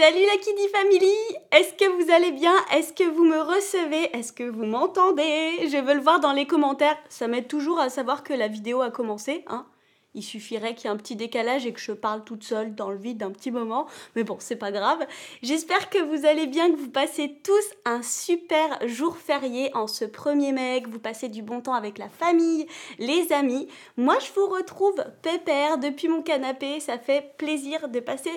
Salut la Kiddy Family Est-ce que vous allez bien Est-ce que vous me recevez Est-ce que vous m'entendez Je veux le voir dans les commentaires. Ça m'aide toujours à savoir que la vidéo a commencé. Hein il suffirait qu'il y ait un petit décalage et que je parle toute seule dans le vide d'un petit moment. Mais bon, c'est pas grave. J'espère que vous allez bien, que vous passez tous un super jour férié en ce premier er mai, que vous passez du bon temps avec la famille, les amis. Moi, je vous retrouve pépère depuis mon canapé. Ça fait plaisir de passer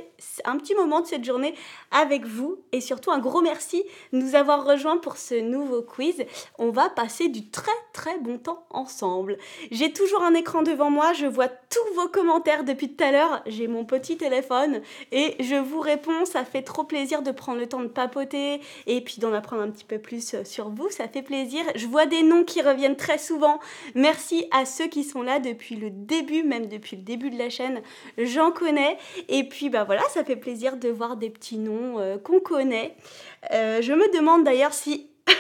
un petit moment de cette journée avec vous. Et surtout, un gros merci de nous avoir rejoints pour ce nouveau quiz. On va passer du très très bon temps ensemble. J'ai toujours un écran devant moi, je vois tous vos commentaires depuis tout à l'heure. J'ai mon petit téléphone et je vous réponds. Ça fait trop plaisir de prendre le temps de papoter et puis d'en apprendre un petit peu plus euh, sur vous. Ça fait plaisir. Je vois des noms qui reviennent très souvent. Merci à ceux qui sont là depuis le début, même depuis le début de la chaîne. J'en connais. Et puis bah voilà, ça fait plaisir de voir des petits noms euh, qu'on connaît. Euh, je me demande d'ailleurs si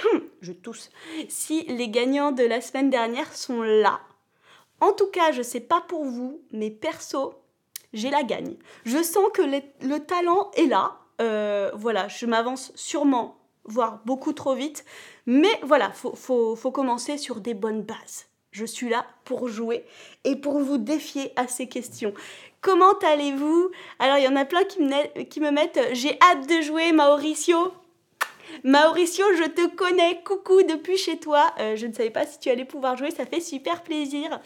je tousse, si les gagnants de la semaine dernière sont là. En tout cas, je sais pas pour vous, mais perso, j'ai la gagne. Je sens que le talent est là. Euh, voilà, je m'avance sûrement, voire beaucoup trop vite. Mais voilà, faut, faut, commencer sur des bonnes bases. Je suis là pour jouer et pour vous défier à ces questions. Comment allez-vous Alors, il y en a plein qui me, qui me mettent euh, J'ai hâte de jouer, Mauricio Mauricio, je te connais, coucou depuis chez toi. Euh, je ne savais pas si tu allais pouvoir jouer, ça fait super plaisir.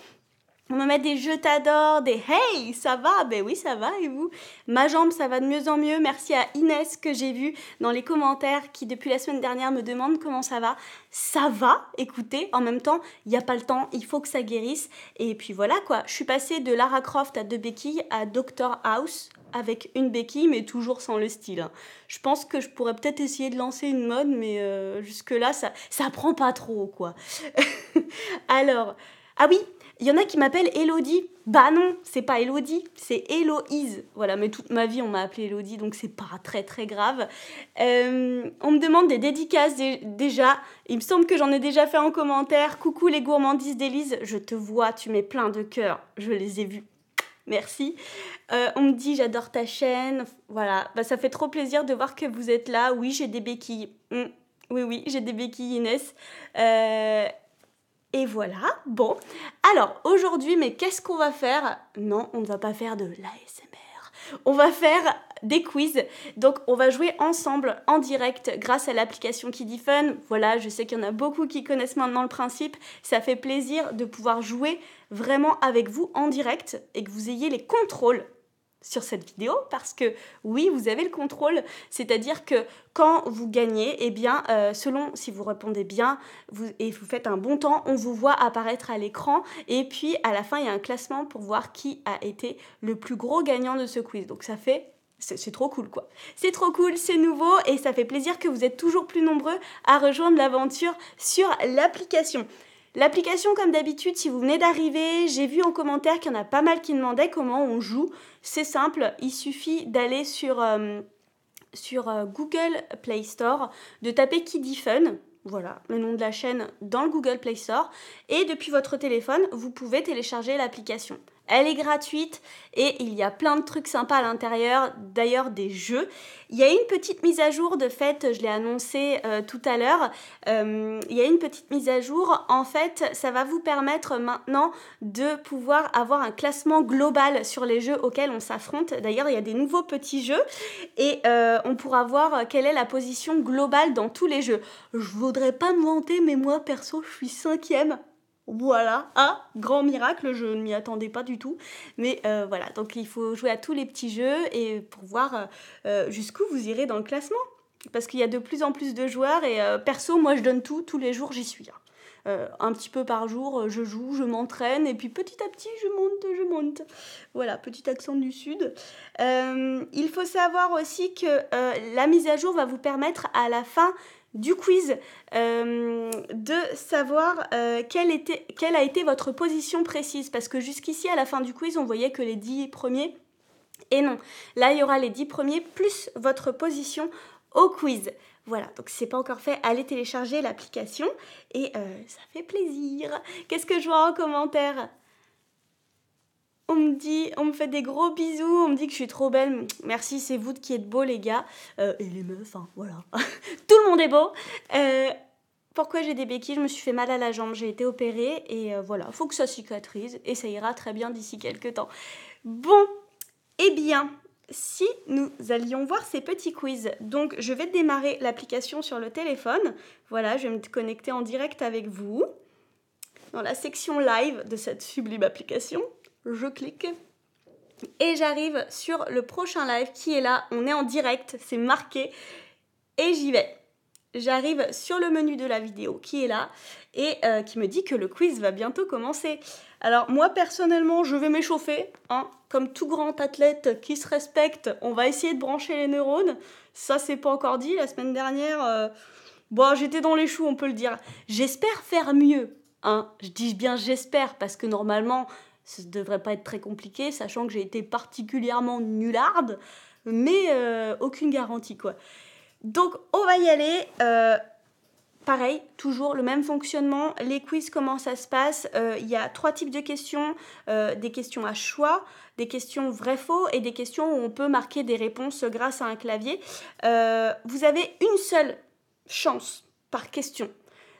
On me met des je t'adore, des hey, ça va, ben oui, ça va, et vous Ma jambe, ça va de mieux en mieux. Merci à Inès que j'ai vue dans les commentaires qui, depuis la semaine dernière, me demande comment ça va. Ça va, écoutez, en même temps, il n'y a pas le temps, il faut que ça guérisse. Et puis voilà quoi, je suis passée de Lara Croft à deux béquilles à Doctor House avec une béquille, mais toujours sans le style. Je pense que je pourrais peut-être essayer de lancer une mode, mais euh, jusque-là, ça, ça prend pas trop quoi. Alors. Ah oui, il y en a qui m'appellent Elodie. Bah non, c'est pas Elodie, c'est Eloise. Voilà, mais toute ma vie on m'a appelée Elodie, donc c'est pas très très grave. Euh, on me demande des dédicaces déjà. Il me semble que j'en ai déjà fait en commentaire. Coucou les gourmandises d'Élise, je te vois, tu mets plein de cœur. Je les ai vues. Merci. Euh, on me dit j'adore ta chaîne. Voilà, bah, ça fait trop plaisir de voir que vous êtes là. Oui, j'ai des béquilles. Hum. Oui, oui, j'ai des béquilles Inès. Euh, et voilà, bon. Alors aujourd'hui, mais qu'est-ce qu'on va faire Non, on ne va pas faire de l'ASMR. On va faire des quiz. Donc on va jouer ensemble en direct grâce à l'application Kidifun, Voilà, je sais qu'il y en a beaucoup qui connaissent maintenant le principe. Ça fait plaisir de pouvoir jouer vraiment avec vous en direct et que vous ayez les contrôles sur cette vidéo parce que oui, vous avez le contrôle. C'est-à-dire que quand vous gagnez, eh bien, euh, selon si vous répondez bien vous, et vous faites un bon temps, on vous voit apparaître à l'écran. Et puis à la fin, il y a un classement pour voir qui a été le plus gros gagnant de ce quiz. Donc ça fait c'est trop cool quoi. C'est trop cool, c'est nouveau et ça fait plaisir que vous êtes toujours plus nombreux à rejoindre l'aventure sur l'application. L'application, comme d'habitude, si vous venez d'arriver, j'ai vu en commentaire qu'il y en a pas mal qui demandaient comment on joue. C'est simple, il suffit d'aller sur, euh, sur euh, Google Play Store, de taper Kidifun, Voilà, le nom de la chaîne dans le Google Play Store. Et depuis votre téléphone, vous pouvez télécharger l'application. Elle est gratuite et il y a plein de trucs sympas à l'intérieur, d'ailleurs des jeux. Il y a une petite mise à jour de fait, je l'ai annoncé euh, tout à l'heure. Euh, il y a une petite mise à jour. En fait, ça va vous permettre maintenant de pouvoir avoir un classement global sur les jeux auxquels on s'affronte. D'ailleurs, il y a des nouveaux petits jeux et euh, on pourra voir quelle est la position globale dans tous les jeux. Je voudrais pas me vanter, mais moi perso, je suis cinquième voilà, un grand miracle, je ne m'y attendais pas du tout. Mais euh, voilà, donc il faut jouer à tous les petits jeux et pour voir euh, euh, jusqu'où vous irez dans le classement. Parce qu'il y a de plus en plus de joueurs et perso, moi je donne tout, tous les jours j'y suis. Hein. un petit peu par jour, je joue, je m'entraîne et puis petit à petit je monte, je monte. Voilà, petit accent du sud. il faut savoir aussi que la mise à jour va vous permettre à la fin du quiz, euh, de savoir euh, quelle, était, quelle a été votre position précise. Parce que jusqu'ici, à la fin du quiz, on voyait que les 10 premiers. Et non, là, il y aura les 10 premiers plus votre position au quiz. Voilà, donc si c'est pas encore fait, allez télécharger l'application et euh, ça fait plaisir. Qu'est-ce que je vois en commentaire on me dit, on me fait des gros bisous, on me dit que je suis trop belle. Merci, c'est vous qui êtes beaux, les gars. Euh, et les meufs, hein, voilà. Tout le monde est beau. Euh, pourquoi j'ai des béquilles Je me suis fait mal à la jambe, j'ai été opérée et voilà, euh, voilà, faut que ça cicatrise et ça ira très bien d'ici quelques temps. Bon, eh bien, si nous allions voir ces petits quiz. Donc, je vais démarrer l'application sur le téléphone. Voilà, je vais me connecter en direct avec vous dans la section live de cette sublime application je clique. Et j'arrive sur le prochain live qui est là. On est en direct, c'est marqué. Et j'y vais. J'arrive sur le menu de la vidéo qui est là et euh, qui me dit que le quiz va bientôt commencer. Alors moi personnellement, je vais m'échauffer. Hein. Comme tout grand athlète qui se respecte, on va essayer de brancher les neurones. Ça, c'est pas encore dit. La semaine dernière, euh, j'étais dans les choux, on peut le dire. J'espère faire mieux. Hein. Je dis bien j'espère parce que normalement, ça ne devrait pas être très compliqué, sachant que j'ai été particulièrement nullarde, mais euh, aucune garantie quoi. Donc on va y aller. Euh, pareil, toujours le même fonctionnement. Les quiz, comment ça se passe euh, Il y a trois types de questions des questions à choix, des questions vrai-faux et des questions où on peut marquer des réponses grâce à un clavier. vous avez une seule chance par question.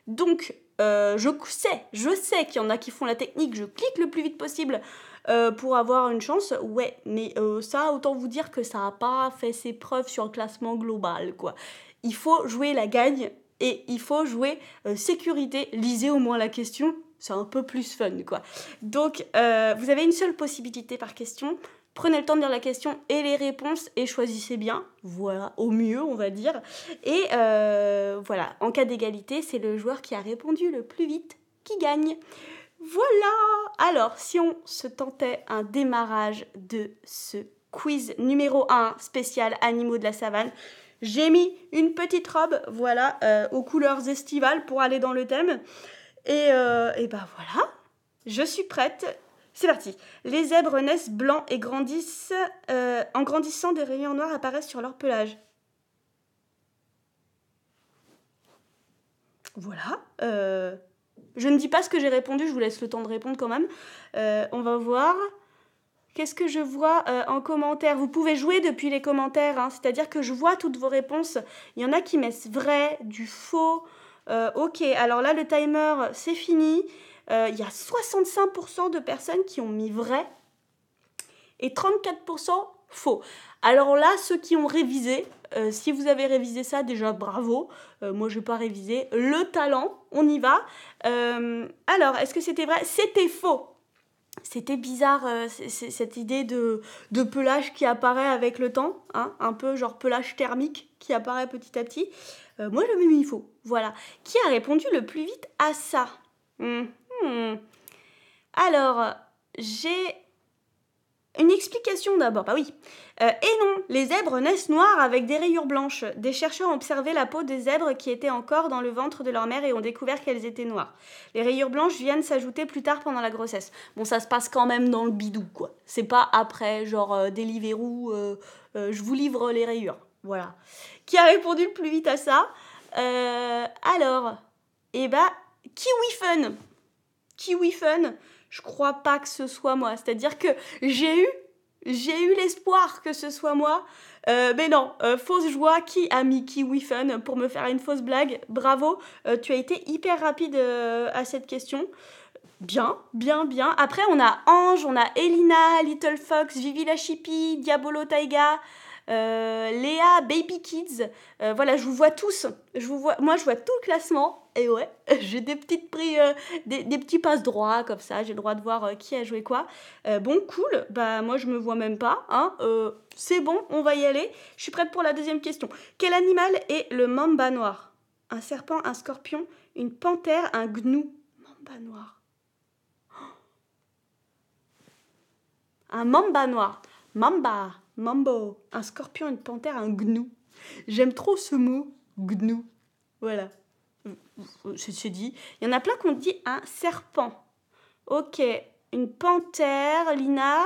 Donc, euh, je sais, je sais qu'il y en a qui font la technique, je clique le plus vite possible euh, pour avoir une chance. Ouais, mais euh, ça, autant vous dire que ça n'a pas fait ses preuves sur un classement global, quoi. Il faut jouer la gagne et il faut jouer sécurité. Lisez au moins la question, c'est un peu plus fun, quoi. Donc, vous avez une seule possibilité par question, Prenez le temps de lire la question et les réponses et choisissez bien, voilà, au mieux on va dire. Et euh, voilà, en cas d'égalité, c'est le joueur qui a répondu le plus vite qui gagne. Voilà Alors, si on se tentait un démarrage de ce quiz numéro 1 spécial animaux de la savane, j'ai mis une petite robe, voilà, euh, aux couleurs estivales pour aller dans le thème. Et, euh, et ben voilà, je suis prête c'est parti. Les zèbres naissent blancs et grandissent. Euh, en grandissant, des rayons noirs apparaissent sur leur pelage. Voilà. Euh, je ne dis pas ce que j'ai répondu, je vous laisse le temps de répondre quand même. Euh, on va voir. Qu'est-ce que je vois en commentaire Vous pouvez jouer depuis les commentaires, hein, c'est-à-dire que je vois toutes vos réponses. Il y en a qui mettent vrai, du faux. ok, alors là, le timer, c'est fini. Euh, il y a 65% de personnes qui ont mis vrai et 34% faux. Alors là, ceux qui ont révisé, euh, si vous avez révisé ça, déjà bravo. Euh, moi, je n'ai pas révisé. Le talent, on y va. alors, est-ce que c'était vrai C'était faux. C'était bizarre cette idée de, pelage qui apparaît avec le temps, hein, un peu genre pelage thermique qui apparaît petit à petit. moi, je mets mis faux. Voilà. Qui a répondu le plus vite à ça hmm. Hmm. Alors, j'ai une explication d'abord. Bah oui. Euh, et non, les zèbres naissent noirs avec des rayures blanches. Des chercheurs ont observé la peau des zèbres qui étaient encore dans le ventre de leur mère et ont découvert qu'elles étaient noires. Les rayures blanches viennent s'ajouter plus tard pendant la grossesse. Bon, ça se passe quand même dans le bidou, quoi. C'est pas après, genre délivrer euh, Deliveroo, euh, je vous livre les rayures. Voilà. Qui a répondu le plus vite à ça Alors, eh bah, Kiwi Fun Kiwi je crois pas que ce soit moi. C'est-à-dire que j'ai eu, j'ai eu l'espoir que ce soit moi. Euh, mais non, euh, fausse joie, qui a mis Kiwi Fun pour me faire une fausse blague Bravo, euh, tu as été hyper rapide à cette question. Bien, bien, bien. Après, on a Ange, on a Elina, Little Fox, Vivi la Chippie, Diabolo Taiga, euh, Léa, Baby Kids. Euh, voilà, je vous vois tous. Je vous vois, moi, je vois tout le classement. Et ouais, j'ai des petites prix, euh, des, petits passes droits comme ça, j'ai le droit de voir qui a joué quoi. bon, cool, bah moi je me vois même pas, hein. c'est bon, on va y aller. Je suis prête pour la deuxième question. Quel animal est le mamba noir Un serpent, un scorpion, une panthère, un gnou Mamba noir. Un mamba noir. Mamba mambo, un scorpion, une panthère, un gnou. J'aime trop ce mot, gnou. Voilà. c'est dit, il y en a plein qu'on dit un serpent. Ok, une panthère, Lina.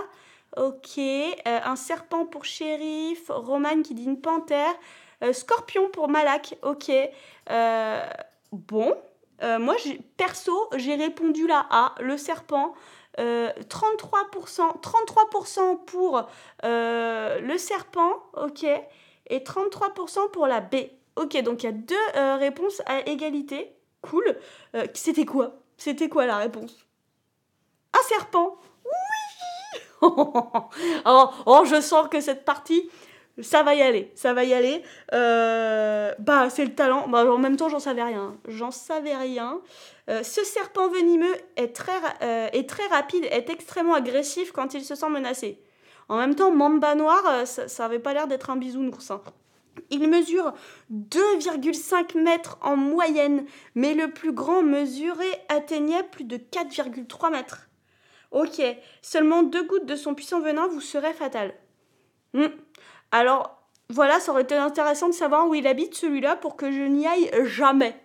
Ok, euh, un serpent pour shérif, Romane qui dit une panthère, euh, scorpion pour Malak. Ok, euh, bon, moi perso j'ai répondu là à le serpent. 33%, euh, 33% pour euh, le serpent, ok, et 33% pour la baie, Ok, donc il y a deux euh, réponses à égalité. Cool. C'était quoi C'était quoi la réponse Un serpent Oui oh, oh, oh, je sens que cette partie ça va y aller, ça va y aller. Euh, bah, c'est le talent. Bah, en même temps, j'en savais rien. J'en savais rien. Euh, ce serpent venimeux est très, euh, très rapide, est extrêmement agressif quand il se sent menacé. En même temps, Mamba Noir, ça, n'avait pas l'air d'être un bisounours. Il mesure 2,5 mètres en moyenne, mais le plus grand mesuré atteignait plus de 4,3 mètres. Ok, seulement deux gouttes de son puissant venin vous seraient fatales. Hmm. Alors voilà, ça aurait été intéressant de savoir où il habite celui-là pour que je n'y aille jamais.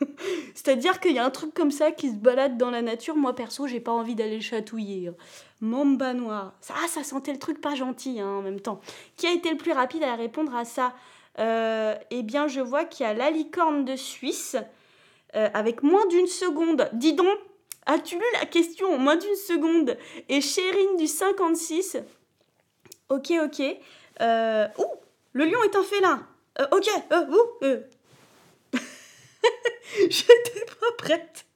C'est-à-dire qu'il y a un truc comme ça qui se balade dans la nature. Moi, perso, j'ai pas envie d'aller le chatouiller. Hein. Mamba noir. Ça, ah, ça sentait le truc pas gentil hein, en même temps. Qui a été le plus rapide à répondre à ça euh, Eh bien, je vois qu'il y a la licorne de Suisse euh, avec moins d'une seconde. Dis donc, as-tu lu la question en moins d'une seconde Et Chérine du 56. Ok, ok. Euh, ouh, le lion est un félin. Euh, ok, euh, ouh. Euh. J'étais pas prête.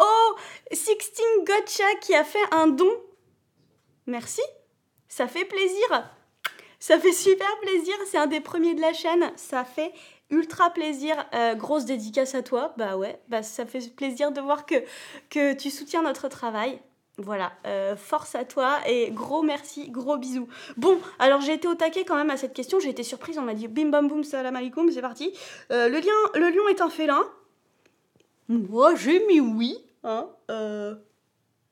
Oh, Sixteen Gotcha qui a fait un don. Merci, ça fait plaisir. Ça fait super plaisir, c'est un des premiers de la chaîne. Ça fait ultra plaisir. Euh, grosse dédicace à toi. Bah ouais, bah ça fait plaisir de voir que tu soutiens notre travail. Voilà, euh, force à toi et gros merci, gros bisous. Bon, alors j'ai été au taquet quand même à cette question, j'ai été surprise, on m'a dit bim bam boum salam alaikum, c'est parti. Euh, le, lion, le lion est un félin Moi j'ai mis oui, hein, euh,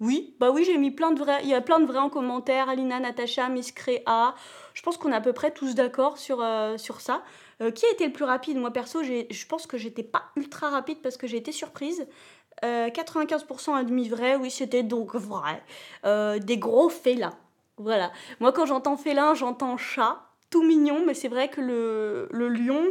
oui, bah oui j'ai mis plein de vrais, il y a plein de vrais en commentaire, Alina, Natacha, Miss Créa, je pense qu'on est à peu près tous d'accord sur, sur ça. qui a été le plus rapide Moi perso, je pense que j'étais pas ultra rapide parce que j'ai été surprise. 95% à demi vrai, oui, c'était donc vrai. Euh, des gros félins. Voilà. Moi, quand j'entends félin, j'entends chat, tout mignon, mais c'est vrai que le, lion,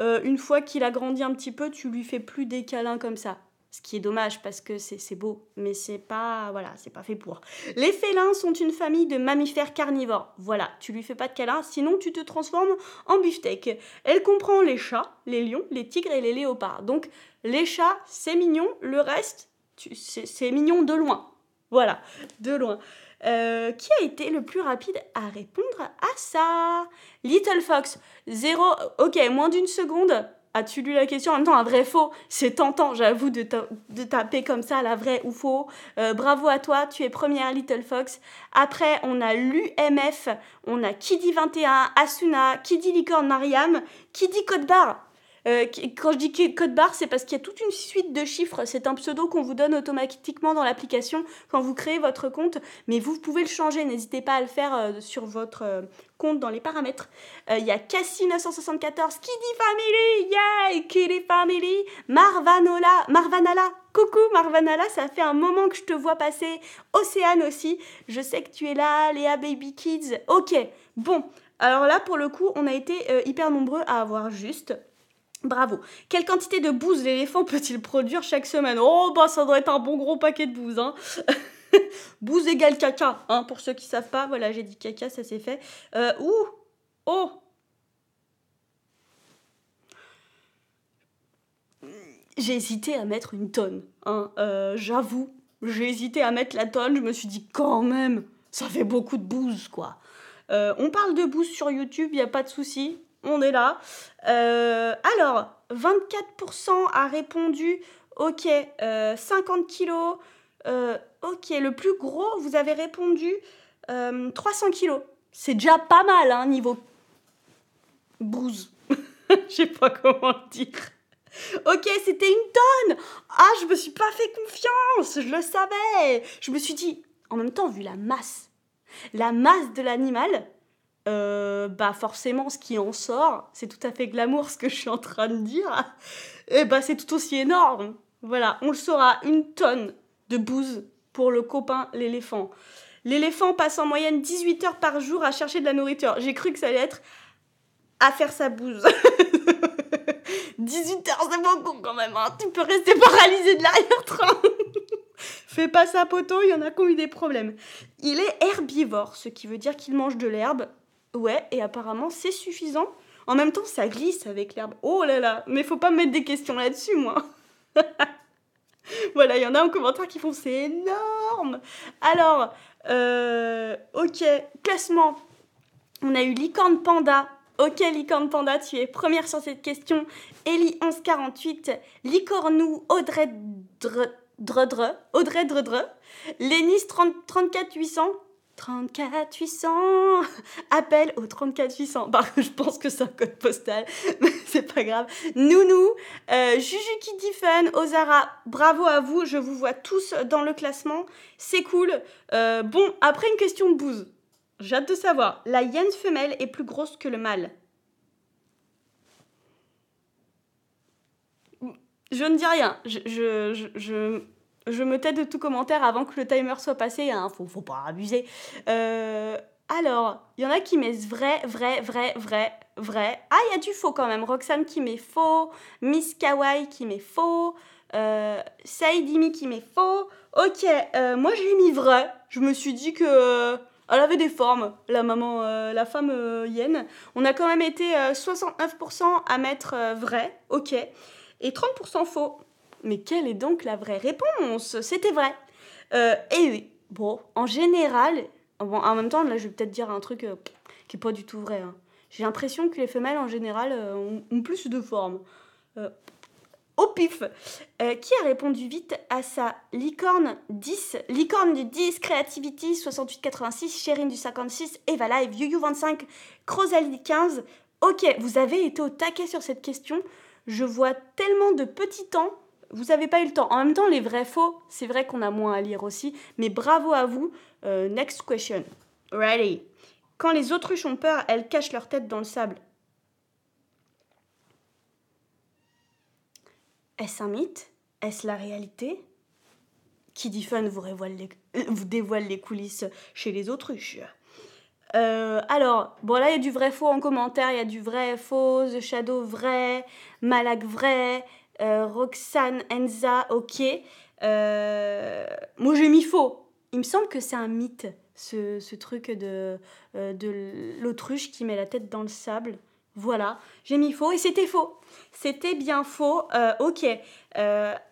euh, une fois qu'il a grandi un petit peu, tu lui fais plus des câlins comme ça ce qui est dommage parce que c'est beau, mais c'est pas voilà, c'est pas fait pour. Les félins sont une famille de mammifères carnivores. Voilà, tu lui fais pas de câlin, sinon tu te transformes en beefsteak. Elle comprend les chats, les lions, les tigres et les léopards. Donc les chats, c'est mignon, le reste, c'est mignon de loin. Voilà, de loin. Euh, qui a été le plus rapide à répondre à ça Little Fox, zéro, ok, moins d'une seconde, as-tu lu la question En même un vrai faux, c'est tentant, j'avoue, de, taper comme ça la vraie ou faux. Euh, bravo à toi, tu es première Little Fox. Après, on a l'UMF, on a Kidi21, Asuna, Kidi Licorne Mariam, dit Code Barre. Euh, quand je dis code barre, c'est parce qu'il y a toute une suite de chiffres. C'est un pseudo qu'on vous donne automatiquement dans l'application quand vous créez votre compte, mais vous pouvez le changer. N'hésitez pas à le faire euh, sur votre euh, compte dans les paramètres. Il y a Cassie974 qui dit family, Yay! qui family, Marvanola, Marvanala. Coucou Marvanala, ça fait un moment que je te vois passer. Océane aussi, je sais que tu es là. Léa Baby Kids, ok. Bon, alors là pour le coup, on a été hyper nombreux à avoir juste. Bravo. Quelle quantité de bouse l'éléphant peut-il produire chaque semaine Oh bah ça doit être un bon gros paquet de bouse, hein. Bouse égale caca, hein, pour ceux qui savent pas, voilà j'ai dit caca, ça s'est fait. Euh, ouh Oh J'ai hésité à mettre une tonne, hein. euh, j'avoue. J'ai hésité à mettre la tonne, je me suis dit quand même, ça fait beaucoup de bouse, quoi. Euh, on parle de bouse sur YouTube, il n'y a pas de souci on est là. Euh, alors, 24% a répondu ok, 50 euh, kilos, euh, ok, le plus gros, vous avez répondu 300 kilos. C'est déjà pas mal, hein, niveau bouse. Je sais pas comment dire. Ok, c'était une tonne. Ah, je me suis pas fait confiance, je le savais. Je me suis dit, en même temps, vu la masse, la masse de l'animal, euh, bah forcément, ce qui en sort, c'est tout à fait glamour ce que je suis en train de dire, et eh bah c'est tout aussi énorme. Voilà, on le saura, une tonne de bouse pour le copain l'éléphant. L'éléphant passe en moyenne 18 heures par jour à chercher de la nourriture. J'ai cru que ça allait être à faire sa bouse. 18 heures, c'est beaucoup quand même. Hein. Tu peux rester paralysé de l'arrière-train. Fais pas ça, poteau, il y en a qui ont eu des problèmes. Il est herbivore, ce qui veut dire qu'il mange de l'herbe, Ouais, et apparemment c'est suffisant. En même temps, ça glisse avec l'herbe. Oh là là, mais faut pas mettre des questions là-dessus, moi. voilà, il y en a en commentaire qui font c'est énorme. Alors, euh, ok, classement. On a eu Licorne Panda. Ok, Licorne Panda, tu es première sur cette question. Ellie1148, Licornou, Audrey Dredre, Audrey Dredre, Lénis34800, 34 800 Appel au 34 800. je pense que c'est un code postal, mais c'est pas grave. Nounou, euh, Jujuki Diffen, Ozara, bravo à vous, je vous vois tous dans le classement, c'est cool. Euh, bon, après une question de bouse, j'ai hâte de savoir, la hyène femelle est plus grosse que le mâle Je ne dis rien, je je me tais de tout commentaire avant que le timer soit passé, hein, faut, faut pas abuser. Euh, alors, il y en a qui mettent vrai, vrai, vrai, vrai, vrai. Ah, il y a du faux quand même. Roxane qui met faux, Miss Kawaii qui met faux, euh, qui met faux. Ok, euh, moi j'ai mis vrai. Je me suis dit que euh, elle avait des formes, la maman, euh, la femme Yen. On a quand même été 69% à mettre vrai, ok, et 30% faux mais quelle est donc la vraie réponse C'était vrai. Euh, et oui, bon, en général, bon, en même temps, là, je vais peut-être dire un truc euh, qui n'est pas du tout vrai. Hein. J'ai l'impression que les femelles, en général, euh, ont, plus de forme. au pif Qui a répondu vite à sa licorne 10 Licorne du 10, Creativity 6886, Sherine du 56, Eva Live, YuYu25, Crozali 15. Ok, vous avez été au taquet sur cette question. Je vois tellement de petits temps vous n'avez pas eu le temps. En même temps, les vrais faux, c'est vrai qu'on a moins à lire aussi, mais bravo à vous. Euh, next question. Ready. Quand les autruches ont peur, elles cachent leur tête dans le sable. Est-ce un mythe Est-ce la réalité Qui dit fun vous, euh, vous dévoile les coulisses chez les autruches. Euh, alors, bon là il y a du vrai faux en commentaire, il y a du vrai faux, The Shadow vrai, Malak vrai, euh, Roxane Enza Ok. Euh, moi, j'ai mis faux. Il me semble que c'est un mythe, ce, truc de, euh, de l'autruche qui met la tête dans le sable. Voilà, j'ai mis faux et c'était faux. C'était bien faux. ok.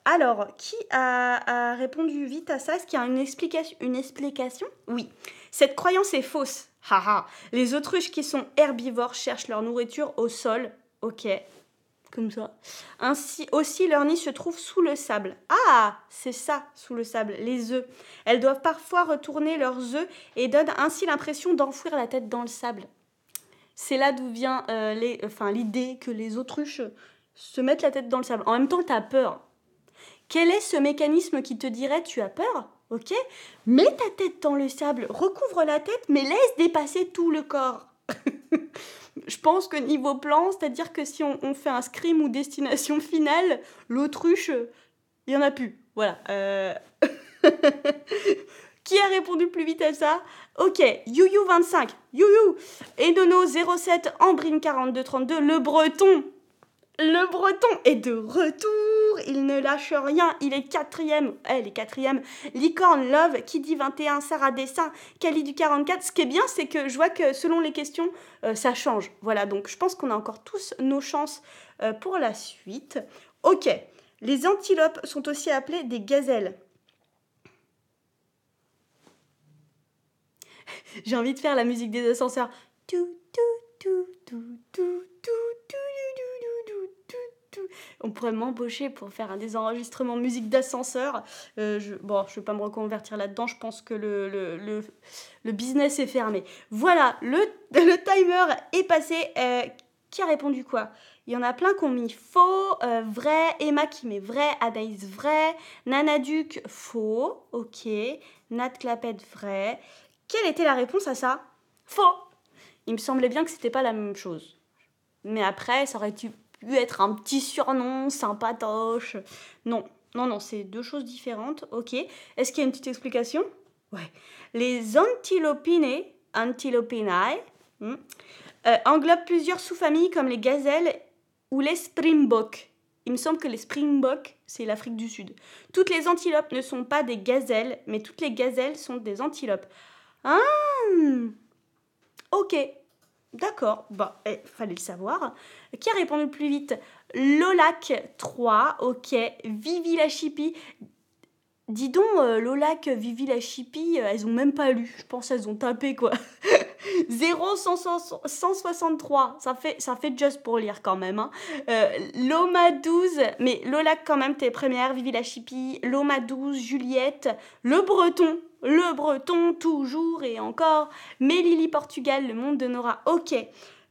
alors, qui a, répondu vite à ça Est-ce qu'il y a une, explication, une explication Oui. Cette croyance est fausse. Les autruches qui sont herbivores cherchent leur nourriture au sol. Ok comme ça. Ainsi, aussi, leur nid se trouve sous le sable. Ah, c'est ça, sous le sable, les œufs. Elles doivent parfois retourner leurs œufs et donnent ainsi l'impression d'enfouir la tête dans le sable. C'est là d'où vient euh, l'idée que les autruches se mettent la tête dans le sable. En même temps, as peur. Quel est ce mécanisme qui te dirait tu as peur Ok Mets ta tête dans le sable, recouvre la tête, mais laisse dépasser tout le corps. je pense que niveau plan, c'est-à-dire que si on, fait un scrim ou destination finale, l'autruche, il y en a plus. Voilà. Euh. Qui a répondu plus vite à ça Ok, Youyou25, Youyou, 25 youyou nono Ambrine4232, Le Breton, le breton est de retour, il ne lâche rien, il est quatrième, elle est quatrième, Licorne Love, qui dit 21, Sarah Dessin, Kali du 44. Ce qui est bien, c'est que je vois que selon les questions, euh, ça change. Voilà, donc je pense qu'on a encore tous nos chances euh, pour la suite. Ok, les antilopes sont aussi appelées des gazelles. J'ai envie de faire la musique des ascenseurs. Tout, tout, tout, tout, tout, tout on pourrait m'embaucher pour faire un des enregistrements musique d'ascenseur. Euh, je, bon, je ne vais pas me reconvertir là-dedans, je pense que le, le, business est fermé. Voilà, le, timer est passé. Euh, qui a répondu quoi Il y en a plein qui ont mis faux, euh, vrai, Emma qui met vrai, Anaïs, vrai, Nana Duc faux, ok, Nat Clapette vrai. Quelle était la réponse à ça Faux Il me semblait bien que c'était pas la même chose. Mais après, ça aurait été pu être un petit surnom sympatoche. Non, non, non, c'est deux choses différentes. Ok. Est-ce qu'il y a une petite explication Ouais. Les antilopinae, antilopinae, hmm, euh, englobent plusieurs sous-familles comme les gazelles ou les springboks. Il me semble que les springboks, c'est l'Afrique du Sud. Toutes les antilopes ne sont pas des gazelles, mais toutes les gazelles sont des antilopes. Ah hmm. Ok, D'accord, bah, eh, fallait le savoir. Qui a répondu le plus vite Lolac 3, ok. Vivi la Chippie. Dis donc, euh, Lolac, Vivi la Chippie, euh, elles ont même pas lu. Je pense elles ont tapé quoi. 0163, ça fait, ça fait just pour lire quand même. Hein. Euh, Loma 12, mais Lola quand même, t'es première, Vivi la chipie, Loma 12, Juliette, Le Breton, Le Breton toujours et encore, Mélili Portugal, Le Monde de Nora, ok.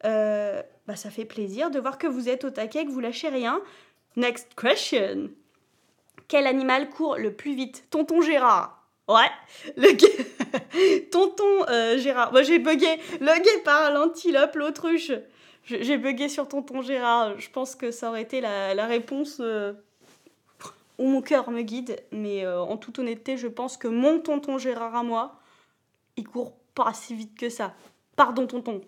Euh, bah ça fait plaisir de voir que vous êtes au taquet, que vous lâchez rien. Next question. Quel animal court le plus vite Tonton Gérard. Ouais, le guet tonton euh, Gérard. Moi j'ai bugué. Le guépard, l'antilope, l'autruche. J'ai bugué sur tonton Gérard. Je pense que ça aurait été la, réponse euh, où mon cœur me guide. Mais euh, en toute honnêteté, je pense que mon tonton Gérard à moi, il court pas si vite que ça. Pardon tonton.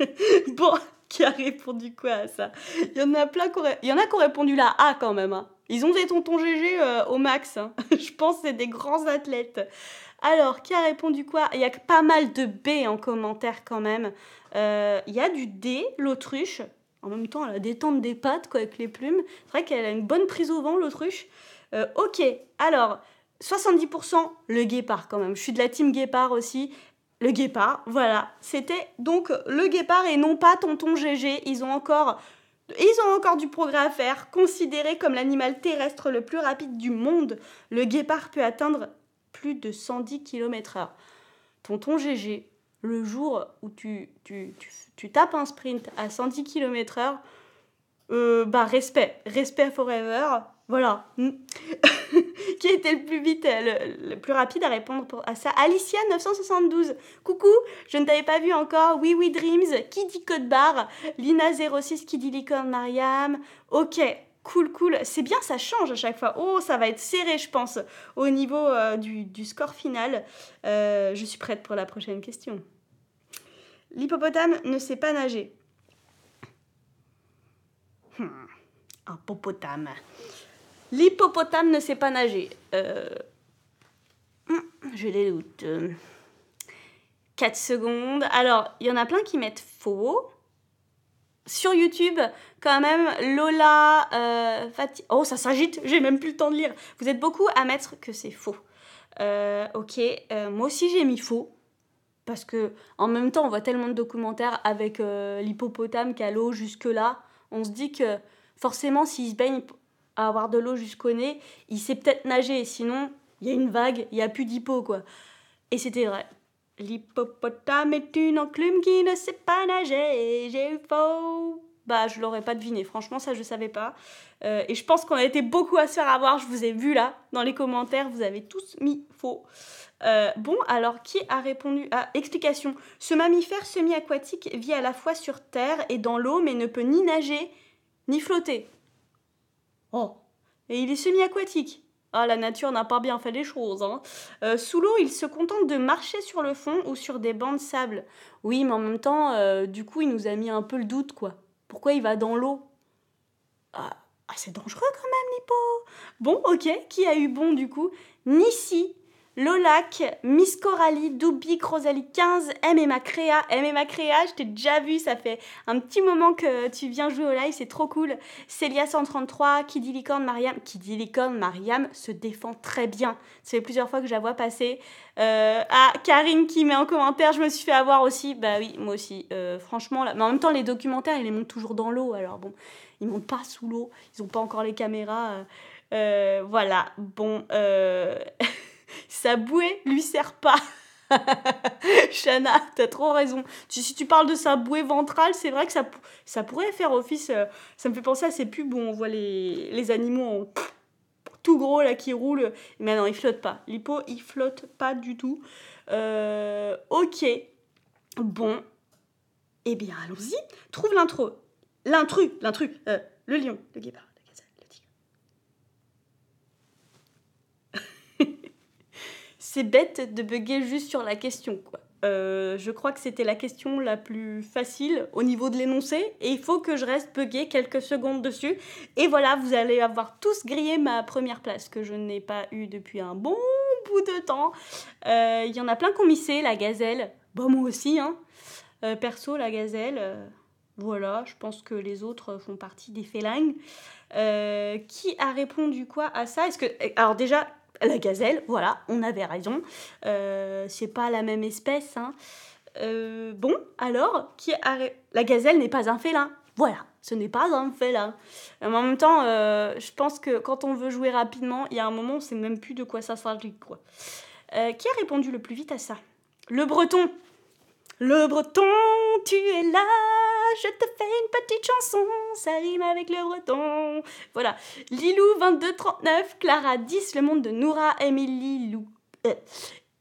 bon, qui a répondu quoi à ça Il y en a plein qui Il y en a qui ont répondu la A quand même. Hein. Ils ont des tontons GG euh, au max. Hein. je pense que c'est des grands athlètes. Alors, qui a répondu quoi Il y a pas mal de B en commentaire quand même. Euh, il y a du D, l'autruche. En même temps, elle a des des pattes quoi, avec les plumes. C'est vrai qu'elle a une bonne prise au vent, l'autruche. Euh, ok, alors, 70% le guépard quand même. Je suis de la team guépard aussi. Le guépard, voilà. C'était donc le guépard et non pas tonton GG. Ils ont encore ils ont encore du progrès à faire. Considéré comme l'animal terrestre le plus rapide du monde, le guépard peut atteindre plus de 110 km/h. Tonton GG, le jour où tu, tu, tu, tapes un sprint à 110 km/h, euh, bah respect, respect forever, voilà. qui était le plus vite, euh, le, plus rapide à répondre à ça. Alicia972, coucou, je ne t'avais pas vu encore. Oui, oui, Dreams, qui dit code barre Lina06 qui dit licorne Mariam. Ok, cool, cool. C'est bien, ça change à chaque fois. Oh, ça va être serré, je pense, au niveau euh, du, score final. Euh, je suis prête pour la prochaine question. L'hippopotame ne sait pas nager. Hmm, un popotame. L'hippopotame ne sait pas nager. Euh, hmm, je les des 4 euh, secondes. Alors, il y en a plein qui mettent faux. Sur YouTube, quand même, Lola euh, Oh, ça s'agite, j'ai même plus le temps de lire. Vous êtes beaucoup à mettre que c'est faux. ok, moi aussi j'ai mis faux. Parce que, en même temps, on voit tellement de documentaires avec l'hippopotame qui l'eau jusque-là. On se dit que, forcément, s'il se baigne à avoir de l'eau jusqu'au nez, il sait peut-être nager, sinon il y a une vague, il n'y a plus d'hippo quoi. Et c'était vrai. L'hippopotame est une enclume qui ne sait pas nager, j'ai eu faux. Bah, je l'aurais pas deviné, franchement, ça je savais pas. Euh, et je pense qu'on a été beaucoup à se faire avoir, je vous ai vu là, dans les commentaires, vous avez tous mis faux. Euh, bon, alors qui a répondu à explication Ce mammifère semi-aquatique vit à la fois sur terre et dans l'eau, mais ne peut ni nager ni flotter. Oh Et il est semi-aquatique ah, la nature n'a pas bien fait les choses. Hein. Euh, sous l'eau, il se contente de marcher sur le fond ou sur des bancs de sable. Oui, mais en même temps, euh, du coup, il nous a mis un peu le doute, quoi. Pourquoi il va dans l'eau ah, ah, c'est dangereux quand même, Nippo. Bon, ok, qui a eu bon du coup Nissi, Lolac, Miss Coralie, Doubi, Rosalie 15, M et MMA Créa. MMA Créa, je t'ai déjà vu, ça fait un petit moment que tu viens jouer au live, c'est trop cool. Célia 133, Kidilicorne Licorne, Mariam. qui Licorne, Mariam se défend très bien. Ça fait plusieurs fois que je la vois passer. Euh, ah, Karine qui met en commentaire, je me suis fait avoir aussi. Bah oui, moi aussi. Euh, franchement, là... mais en même temps, les documentaires, ils les montent toujours dans l'eau. Alors bon, ils montent pas sous l'eau, ils ont pas encore les caméras. Euh, voilà, bon. Sa bouée lui sert pas. Shana, t'as trop raison. si tu parles de sa bouée ventrale, c'est vrai que ça, ça pourrait faire office. Euh, ça me fait penser à ces pubs où on voit les, animaux tout gros là qui roulent. Mais non, il flotte pas. L'hippo, il flotte pas du tout. Euh, ok. Bon. Eh bien, allons-y. Trouve l'intro. L'intrus, l'intrus, euh, le lion, le guépard. c'est bête de bugger juste sur la question, quoi. Euh, je crois que c'était la question la plus facile au niveau de l'énoncé et il faut que je reste bugger quelques secondes dessus. Et voilà, vous allez avoir tous grillé ma première place que je n'ai pas eue depuis un bon bout de temps. Euh, il y en a plein qu'on missait, la gazelle. Bon, moi aussi, hein. Euh, perso, la gazelle. Voilà, je pense que les autres font partie des félines. qui a répondu quoi à ça Est-ce que alors déjà la gazelle, voilà, on avait raison. Euh, c'est pas la même espèce. Hein. Euh, bon, alors, qui a... la gazelle n'est pas un félin. Voilà, ce n'est pas un félin. Euh, mais en même temps, je pense que quand on veut jouer rapidement, il y a un moment, on sait même plus de quoi ça s'agit. Quoi. qui a répondu le plus vite à ça Le breton Le breton, tu es là je te fais une petite chanson, ça rime avec le breton. Voilà. Lilou 2239, Clara 10, le monde de Noura, Emily Lou. Euh,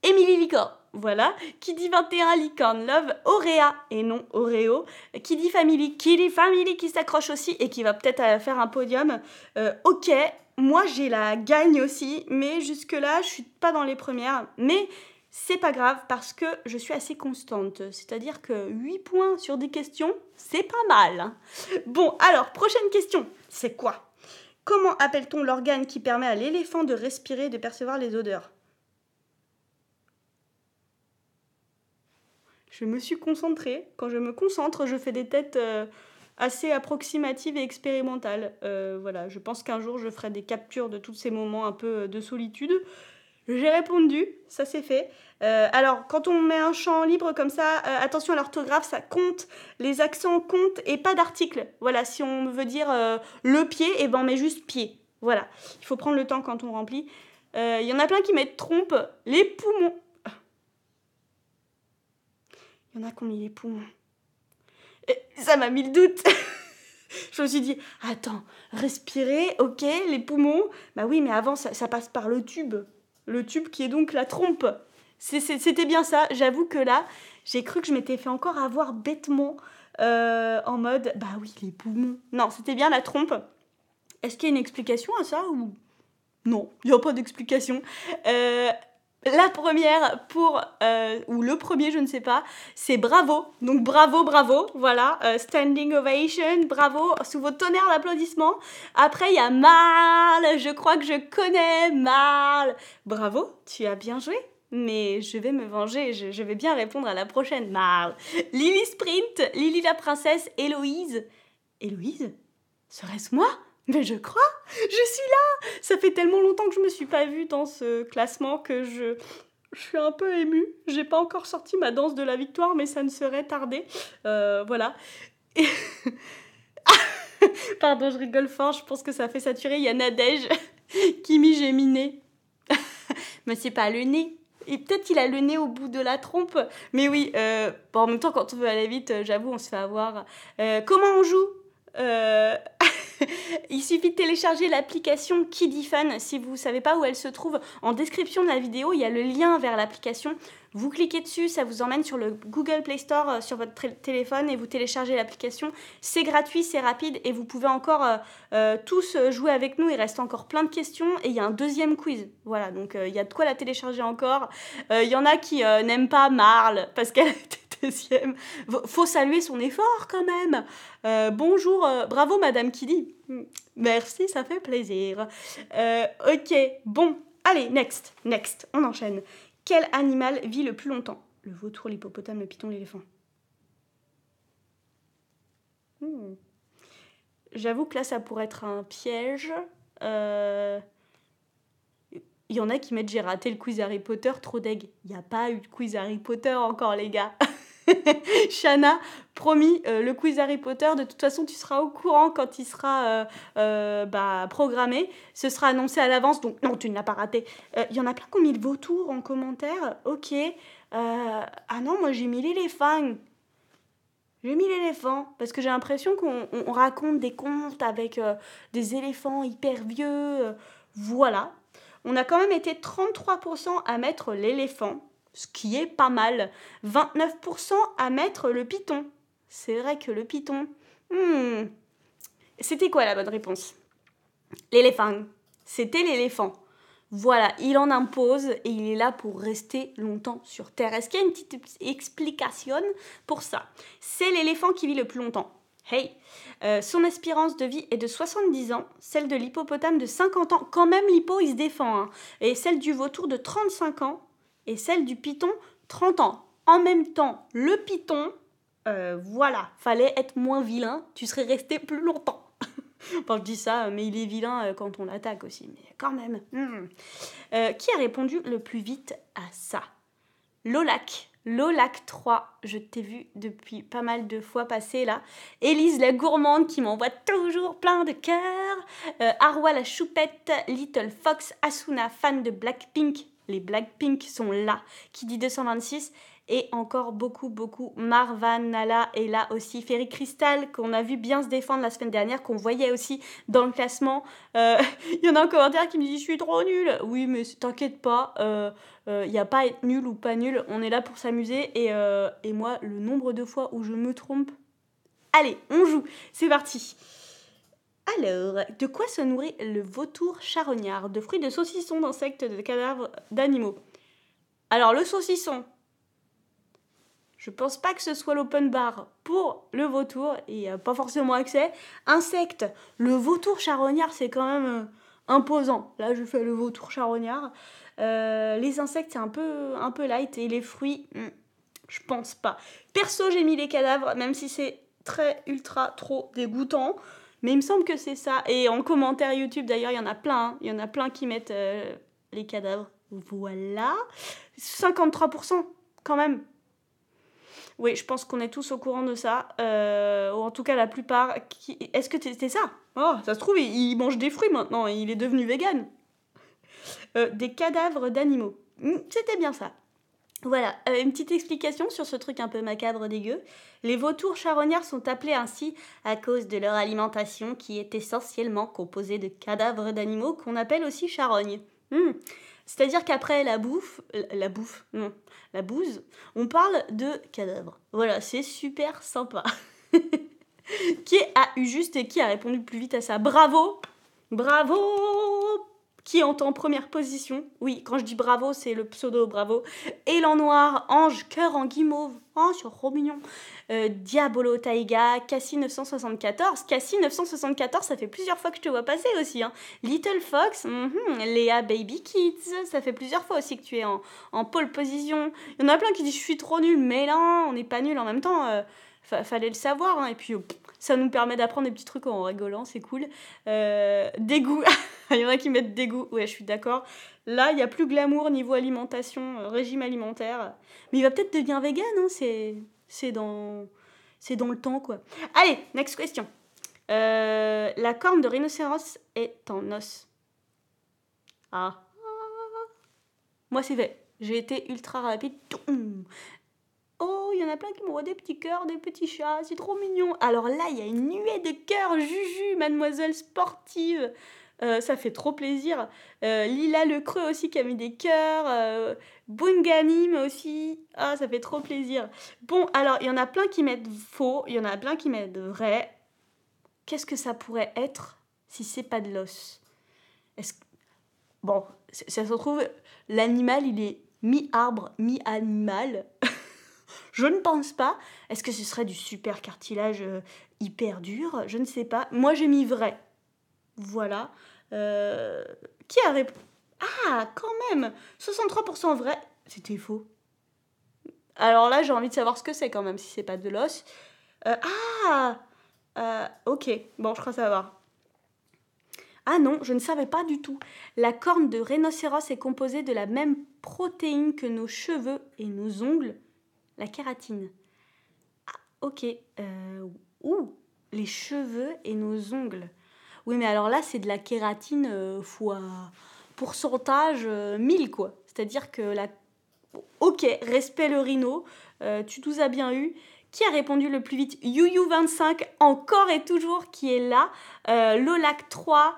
Émilie voilà. Qui dit 21 licorne love, Auréa et non Oreo. Qui dit family, qui dit family qui s'accroche aussi et qui va peut-être euh, faire un podium. Euh, ok, moi j'ai la gagne aussi, mais jusque-là je suis pas dans les premières. Mais c'est pas grave parce que je suis assez constante. C'est-à-dire que 8 points sur 10 questions, c'est pas mal. Hein. Bon, alors, prochaine question, c'est quoi Comment appelle-t-on l'organe qui permet à l'éléphant de respirer et de percevoir les odeurs Je me suis concentrée. Quand je me concentre, je fais des têtes euh, assez approximatives et expérimentales. Euh, voilà, je pense qu'un jour, je ferai des captures de tous ces moments un peu euh, de solitude. J'ai répondu, ça c'est fait. Euh, alors, quand on met un champ libre comme ça, euh, attention à l'orthographe, ça compte, les accents comptent et pas d'article. Voilà, si on veut dire euh, le pied, et eh ben on met juste pied. Voilà, il faut prendre le temps quand on remplit. Il y en a plein qui mettent trompe, les poumons. Il y en a qui ont mis les poumons. ça m'a mis le doute. je me suis dit, attends, respirer, ok, les poumons. Bah oui, mais avant, ça passe par le tube le tube qui est donc la trompe. C'était bien ça, j'avoue que là, j'ai cru que je m'étais fait encore avoir bêtement euh, en mode bah oui, les poumons. Non, c'était bien la trompe. Est-ce qu'il y a une explication à ça ou non, il n'y a pas d'explication. Euh, la première pour, euh, ou le premier, je ne sais pas, c'est bravo. Donc bravo, bravo, voilà, euh, standing ovation, bravo, sous vos tonnerres d'applaudissements. Après, il y a mal, je crois que je connais mal. Bravo, tu as bien joué mais je vais me venger, je, vais bien répondre à la prochaine. mal. Lily Sprint, Lily la princesse, Héloïse. Héloïse Serait-ce moi mais je crois, je suis là Ça fait tellement longtemps que je ne me suis pas vue dans ce classement que je, suis un peu émue. J'ai pas encore sorti ma danse de la victoire, mais ça ne serait tardé. Euh, voilà. Pardon, je rigole fort, je pense que ça fait saturer. Il y a Nadège qui m'y géminé. mais c'est pas le nez. Et peut-être qu'il a le nez au bout de la trompe. Mais oui, euh, en même temps, quand on veut aller vite, euh, j'avoue, on se fait avoir. comment on joue Il suffit de télécharger l'application KidiFun. Si vous ne savez pas où elle se trouve, en description de la vidéo, il y a le lien vers l'application. Vous cliquez dessus, ça vous emmène sur le Google Play Store euh, sur votre téléphone et vous téléchargez l'application. C'est gratuit, c'est rapide et vous pouvez encore euh, euh, tous jouer avec nous. Il reste encore plein de questions et il y a un deuxième quiz. Voilà, donc il y a de quoi la télécharger encore. Il y en a qui n'aiment pas Marle parce qu'elle Faut saluer son effort quand même. Euh, bonjour, euh, bravo Madame Kiddy Merci, ça fait plaisir. Euh, ok, bon, allez, next, next, on enchaîne. Quel animal vit le plus longtemps Le vautour, l'hippopotame, le piton, l'éléphant. Hmm. J'avoue que là, ça pourrait être un piège. Il y en a qui mettent j'ai raté le quiz Harry Potter, trop deg. Il n'y a pas eu de quiz Harry Potter encore, les gars. Shana, promis, euh, le quiz Harry Potter, de toute façon, tu seras au courant quand il sera euh, euh, bah, programmé. Ce sera annoncé à l'avance, donc non, tu ne l'as pas raté. Il y en a plein qui ont mis le vautour en commentaire. Ok. ah non, moi j'ai mis l'éléphant. J'ai mis l'éléphant parce que j'ai l'impression qu'on raconte des contes avec des éléphants hyper vieux. voilà. On a quand même été 33% à mettre l'éléphant ce qui est pas mal. 29% à mettre le Python. C'est vrai que le Python. Hmm. C'était quoi la bonne réponse L'éléphant. C'était l'éléphant. Voilà, il en impose et il est là pour rester longtemps sur Terre. Est-ce qu'il y a une petite explication pour ça C'est l'éléphant qui vit le plus longtemps. Hey euh, Son espérance de vie est de 70 ans, celle de l'hippopotame de 50 ans. Quand même, l'hippo, il se défend. Hein. Et celle du vautour de 35 ans et celle du Python 30 ans. En même temps, le Python, euh, voilà, fallait être moins vilain, tu serais resté plus longtemps. enfin, je dis ça, euh, mais il est vilain euh, quand on l'attaque aussi, mais quand même. Hmm. qui a répondu le plus vite à ça Lolac. Lolac 3, je t'ai vu depuis pas mal de fois passer là. Élise la gourmande qui m'envoie toujours plein de cœurs. Arwa la choupette, Little Fox, Asuna, fan de Blackpink, les Blackpink sont là. Qui dit 226 et encore beaucoup, beaucoup. Marvan, Nala et là aussi. Ferry Crystal, qu'on a vu bien se défendre la semaine dernière, qu'on voyait aussi dans le classement. Euh, il y en a un commentaire qui me dit Je suis trop nul. Oui, mais t'inquiète pas, il euh, n'y euh, a pas être nul ou pas nul. On est là pour s'amuser. Et, euh, et moi, le nombre de fois où je me trompe. Allez, on joue. C'est parti. Alors, de quoi se nourrit le vautour charognard De fruits, de saucissons, d'insectes, de cadavres, d'animaux. Alors, le saucisson, je pense pas que ce soit l'open bar pour le vautour, il n'y a pas forcément accès. Insectes, le vautour charognard, c'est quand même euh, imposant. Là, je fais le vautour charognard. Euh, les insectes, c'est un peu, un peu light. Et les fruits, hmm, je pense pas. Perso, j'ai mis les cadavres, même si c'est très, ultra, trop dégoûtant. Mais il me semble que c'est ça. Et en commentaire YouTube, d'ailleurs, il y en a plein. Hein. Il y en a plein qui mettent euh, les cadavres. Voilà. 53% quand même. Oui, je pense qu'on est tous au courant de ça. Euh, ou en tout cas, la plupart. Est-ce que c'était ça Oh, ça se trouve, il, mange des fruits maintenant. Il est devenu vegan. Euh, des cadavres d'animaux. Hmm, c'était bien ça. Voilà, euh, une petite explication sur ce truc un peu macabre dégueu. Les vautours charognards sont appelés ainsi à cause de leur alimentation qui est essentiellement composée de cadavres d'animaux qu'on appelle aussi charognes. Hmm. C'est-à-dire qu'après la bouffe, la bouffe, non, la bouse, on parle de cadavres. Voilà, c'est super sympa. qui a eu juste et qui a répondu plus vite à ça Bravo Bravo qui est en première position. Oui, quand je dis bravo, c'est le pseudo bravo. Elan Noir, Ange, Cœur en guimauve. Oh, sur trop mignon. Euh, Diabolo Taiga, Cassie 974. Cassie 974, ça fait plusieurs fois que je te vois passer aussi. Hein. Little Fox, mhm, Léa Baby Kids, ça fait plusieurs fois aussi que tu es en, en pole position. Il y en a plein qui disent je suis trop nul, mais là, on n'est pas nul en même temps. Euh fallait le savoir. Hein. Et puis, ça nous permet d'apprendre des petits trucs en rigolant, c'est cool. Euh, dégoût, il y en a qui mettent dégoût, ouais, je suis d'accord. Là, il n'y a plus glamour niveau alimentation, euh, régime alimentaire. Mais il va peut-être devenir vegan, hein. c'est dans... dans le temps, quoi. Allez, next question. Euh, la corne de rhinocéros est en os. Ah. Moi, c'est vrai. J'ai été ultra rapide. Oh, il y en a plein qui m'envoient des petits cœurs, des petits chats, c'est trop mignon. Alors là, il y a une nuée de cœurs, Juju, mademoiselle sportive. Euh, ça fait trop plaisir. Euh, Lila Le Creux aussi qui a mis des cœurs. Euh, Bunganim aussi. Ah, ça fait trop plaisir. Bon, alors, il y en a plein qui mettent faux, il y en a plein qui mettent vrai. Qu'est-ce que ça pourrait être si c'est pas de l'os Est-ce... Bon, ça se trouve l'animal, il est mi-arbre, mi-animal. Je ne pense pas. Est-ce que ce serait du super cartilage euh, hyper dur Je ne sais pas. Moi, j'ai mis vrai. Voilà. Euh, qui a répondu Ah, quand même 63% vrai. C'était faux. Alors là, j'ai envie de savoir ce que c'est quand même, si c'est pas de l'os. Euh, ah Ok, bon, je crois savoir. Ah non, je ne savais pas du tout. La corne de rhinocéros est composée de la même protéine que nos cheveux et nos ongles la kératine. Ah, ok. Euh, les cheveux et nos ongles. Oui, mais alors là, c'est de la kératine euh, fois pourcentage 1000, euh, quoi. C'est-à-dire que la... Ok, respect le rhino, euh, tu nous as bien eu. Qui a répondu le plus vite youyou 25 encore et toujours, qui est là. Lolac3,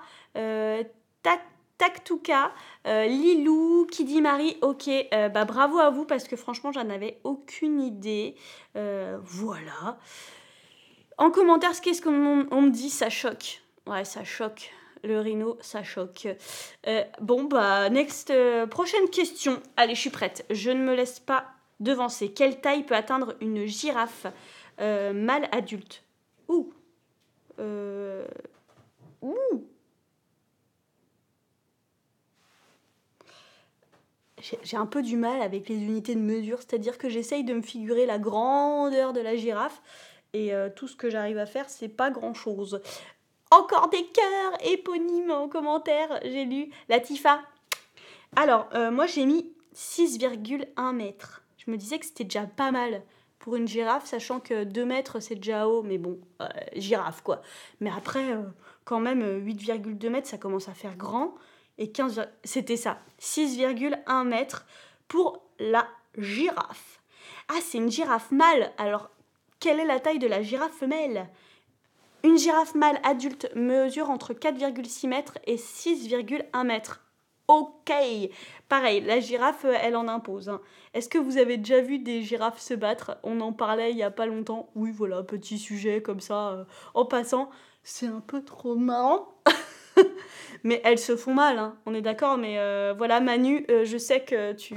Tac Tactuka, euh, Lilou, dit Marie, ok, euh, bah bravo à vous parce que franchement j'en avais aucune idée. Euh, voilà. En commentaire, ce qu'est-ce qu'on me dit Ça choque. Ouais, ça choque. Le rhino, ça choque. bon, bah, next, prochaine question. Allez, je suis prête. Je ne me laisse pas devancer. Quelle taille peut atteindre une girafe mâle adulte Ouh Ouh j'ai un peu du mal avec les unités de mesure, c'est-à-dire que j'essaye de me figurer la grandeur de la girafe et euh, tout ce que j'arrive à faire, c'est pas grand-chose. Encore des cœurs éponymes en commentaire, j'ai lu la tifa Alors, euh, moi j'ai mis 6,1 mètres. Je me disais que c'était déjà pas mal pour une girafe, sachant que 2 mètres c'est déjà haut, mais bon, euh, girafe quoi. Mais après, quand même, 8,2 mètres ça commence à faire grand et 15, c'était ça, 6,1 mètres pour la girafe. Ah, c'est une girafe mâle. Alors, quelle est la taille de la girafe femelle Une girafe mâle adulte mesure entre 4,6 mètres et 6,1 mètres. Ok Pareil, la girafe, elle en impose. Hein. Est-ce que vous avez déjà vu des girafes se battre On en parlait il y a pas longtemps. Oui, voilà, petit sujet comme ça, euh. en passant. C'est un peu trop marrant. mais elles se font mal, hein, on est d'accord. Mais euh, voilà, Manu, euh, je sais que tu,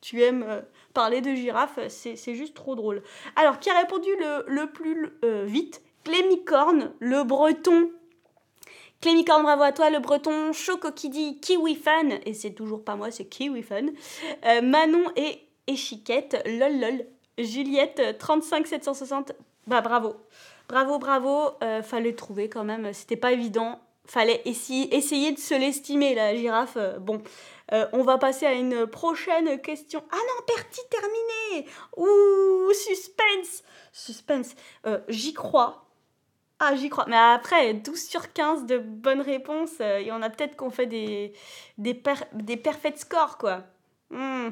tu aimes euh, parler de girafes, c'est juste trop drôle. Alors, qui a répondu le, plus vite Clémicorne, le breton. Clémicorne, bravo à toi, le breton. Choco qui dit Kiwi fan, et c'est toujours pas moi, c'est Kiwi fan. Manon et Échiquette, lol lol. Juliette, 35760, bah bravo. Bravo, bravo, fallait trouver quand même, c'était pas évident fallait essayer, de se l'estimer, la girafe. Euh, bon, euh, on va passer à une prochaine question. Ah non, partie terminé Ouh, suspense Suspense. Euh, j'y crois. Ah, j'y crois. Mais après, 12 sur 15 de bonnes réponses. et on a peut-être qu'on fait des, des, des perfect scores, quoi. Hmm.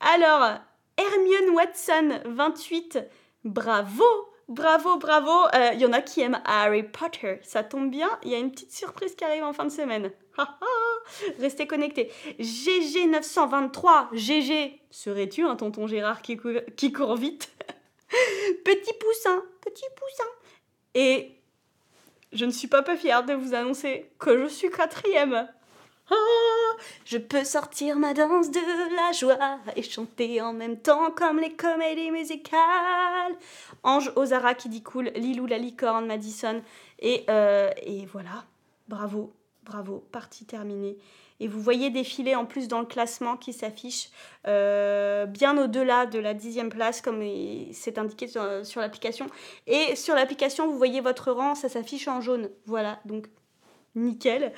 Alors, Hermione Watson, 28. Bravo Bravo, bravo. Il euh, y en a qui aiment Harry Potter. Ça tombe bien, il y a une petite surprise qui arrive en fin de semaine. Restez connectés. GG923, GG. Serais-tu un tonton Gérard qui, qui court vite Petit poussin, petit poussin. Et je ne suis pas peu fière de vous annoncer que je suis quatrième. Oh, je peux sortir ma danse de la joie et chanter en même temps comme les comédies musicales. Ange Ozara qui dit cool, Lilou la licorne, Madison. Et, euh, et voilà, bravo, bravo, partie terminée. Et vous voyez défiler en plus dans le classement qui s'affiche euh, bien au-delà de la dixième place comme c'est indiqué sur, sur l'application. Et sur l'application, vous voyez votre rang, ça s'affiche en jaune. Voilà, donc nickel.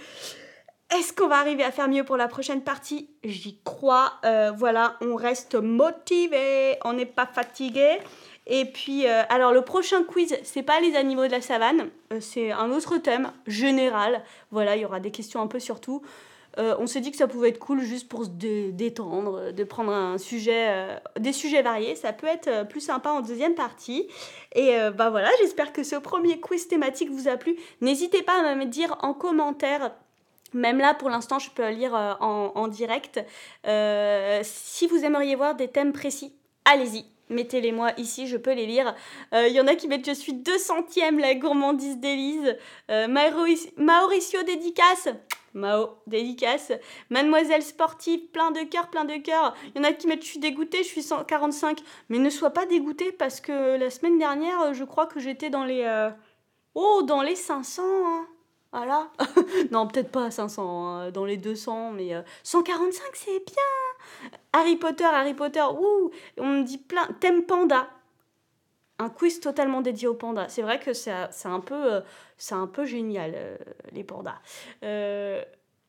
Est-ce qu'on va arriver à faire mieux pour la prochaine partie J'y crois. Euh, voilà, on reste motivé, on n'est pas fatigué. Et puis, euh, alors le prochain quiz, c'est pas les animaux de la savane, euh, c'est un autre thème général. Voilà, il y aura des questions un peu sur tout. on s'est dit que ça pouvait être cool juste pour se détendre, de prendre un sujet, des sujets variés. Ça peut être plus sympa en deuxième partie. Et bah voilà, j'espère que ce premier quiz thématique vous a plu. N'hésitez pas à me dire en commentaire même là, pour l'instant, je peux lire euh, en, direct. Euh, si vous aimeriez voir des thèmes précis, allez-y. Mettez-les moi ici, je peux les lire. Il euh, y en a qui mettent Je suis 200ème, la gourmandise d'Élise. Mauricio dédicace. Mao, dédicace. Mademoiselle sportive, plein de cœur, plein de cœur. Il y en a qui mettent je suis dégoûtée, je suis 145. Mais ne sois pas dégoûtée parce que la semaine dernière, je crois que j'étais dans les... Oh, dans les 500. Voilà. Ah, non, peut-être pas 500, hein, dans les 200, mais 145, euh, c'est bien. Harry Potter, Harry Potter, ouh, on me dit plein. Thème panda. Un quiz totalement dédié aux pandas. C'est vrai que c'est un, peu, euh, un peu génial, euh, les pandas.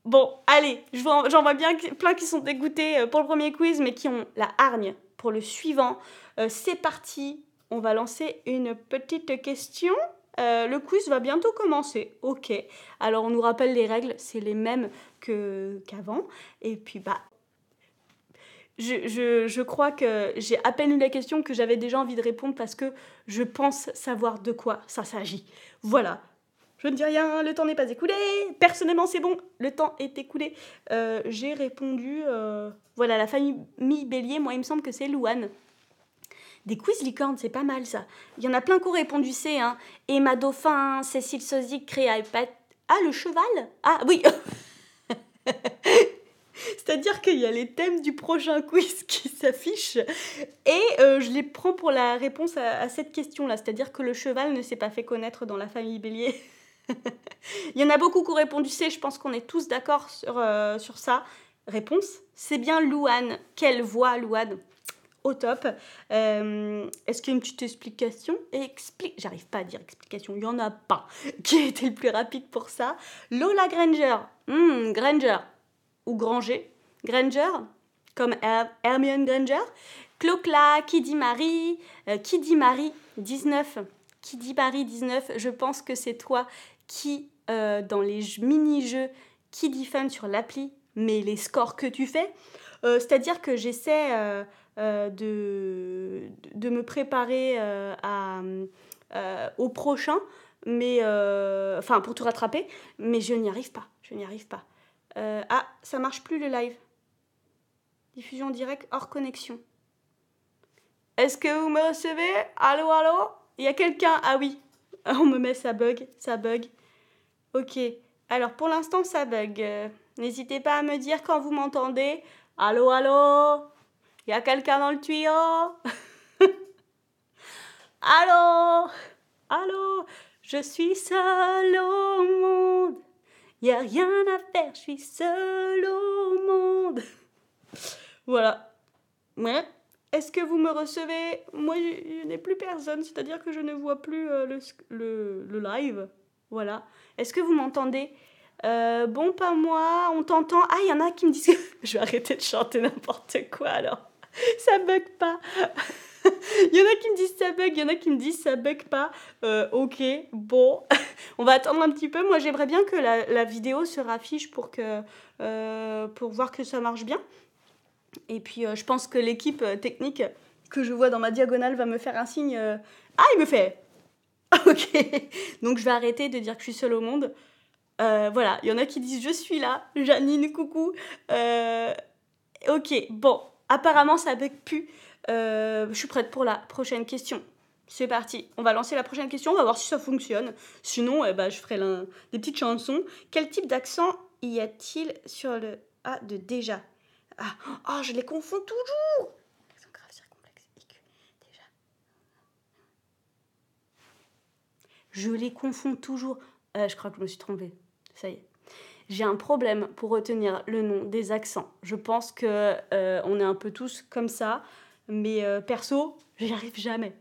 Bon, allez, j'en vois bien plein qui sont dégoûtés pour le premier quiz, mais qui ont la hargne pour le suivant. c'est parti, on va lancer une petite question. Euh, le quiz va bientôt commencer. Ok. Alors on nous rappelle les règles, c'est les mêmes que qu'avant. Et puis bah, je, crois que j'ai à peine eu la question que j'avais déjà envie de répondre parce que je pense savoir de quoi ça s'agit. Voilà. Je ne dis rien, le temps n'est pas écoulé. Personnellement, c'est bon, le temps est écoulé. Euh, j'ai répondu, euh, voilà, la famille Bélier, moi, il me semble que c'est Louane. Des quiz licornes, c'est pas mal ça. Il y en a plein qui ont répondu C. Hein. Emma Dauphin, Cécile Sozic, Créa et Pat... Ah, le cheval Ah, oui C'est-à-dire qu'il y a les thèmes du prochain quiz qui s'affichent et euh, je les prends pour la réponse à, cette question-là. C'est-à-dire que le cheval ne s'est pas fait connaître dans la famille Bélier. Il y en a beaucoup qui ont répondu C, je pense qu'on est tous d'accord sur, euh, sur ça. Réponse, c'est bien Louane. Quelle voix, Louane au top. Euh, est-ce qu'il y a une petite explication Explique, j'arrive pas à dire explication, il y en a pas. Qui a été le plus rapide pour ça Lola Granger. Hmm, Granger ou Granger. Granger, comme Hermione Granger. Clocla, qui dit Marie, euh, qui dit Marie 19. Qui dit Marie 19, je pense que c'est toi qui, euh, dans les mini-jeux qui dit fun sur l'appli, mais les scores que tu fais, c'est-à-dire que j'essaie euh, de, de me préparer euh, à, euh, au prochain, mais enfin pour tout rattraper, mais je n'y arrive pas. Je n'y arrive pas. ah, ça marche plus le live. Diffusion directe hors connexion. Est-ce que vous me recevez Allô, allô Il y a quelqu'un Ah oui, on me met ça bug, ça bug. Ok, alors pour l'instant ça bug. N'hésitez pas à me dire quand vous m'entendez. Allô, allô il y a quelqu'un dans le tuyau Allô Allô Je suis seule au monde. Il a rien à faire, je suis seule au monde. voilà. Ouais. Est-ce que vous me recevez Moi, je n'ai plus personne, c'est-à-dire que je ne vois plus euh, le, live. Voilà. Est-ce que vous m'entendez euh, Bon, pas moi, on t'entend. Ah, il y en a qui me disent... je vais arrêter de chanter n'importe quoi alors. ça bug pas. il y en a qui me disent ça bug, il y en a qui me disent ça bug pas. Euh, ok, bon, on va attendre un petit peu. Moi, j'aimerais bien que la, vidéo se raffiche pour, que, euh, pour voir que ça marche bien. Et puis, euh, je pense que l'équipe technique que je vois dans ma diagonale va me faire un signe. Ah, il me fait Ok, donc je vais arrêter de dire que je suis seule au monde. voilà, il y en a qui disent je suis là, Janine, coucou. ok, bon, apparemment, ça ne pu. Euh, je suis prête pour la prochaine question. C'est parti, on va lancer la prochaine question, on va voir si ça fonctionne. Sinon, eh ben, je ferai des petites chansons. Quel type d'accent y a-t-il sur le A de déjà ah, oh, je les confonds toujours déjà. Je les confonds toujours. Euh, je crois que je me suis trompée. Ça y est j'ai un problème pour retenir le nom des accents. Je pense que euh, on est un peu tous comme ça, mais euh, perso, j'y arrive jamais.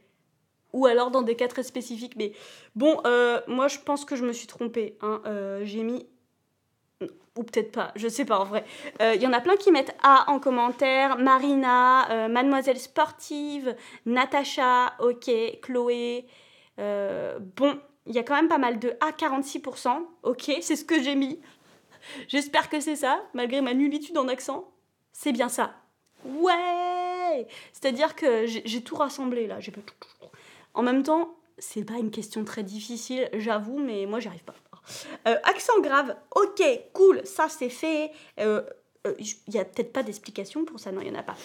Ou alors dans des cas très spécifiques. Mais bon, euh, moi je pense que je me suis trompée. Hein, j'ai mis ou peut-être pas, je sais pas en vrai. Il y en a plein qui mettent A en commentaire, Marina, Mademoiselle Sportive, Natacha, ok, Chloé. bon, il y a quand même pas mal de A46%, ok, c'est ce que j'ai mis, J'espère que c'est ça, malgré ma nullitude en accent. C'est bien ça. Ouais C'est-à-dire que j'ai tout rassemblé là. J'ai En même temps, c'est pas une question très difficile, j'avoue, mais moi j'y arrive pas. Euh, accent grave, ok, cool, ça c'est fait. Il euh, n'y euh, a peut-être pas d'explication pour ça, non, il y en a pas.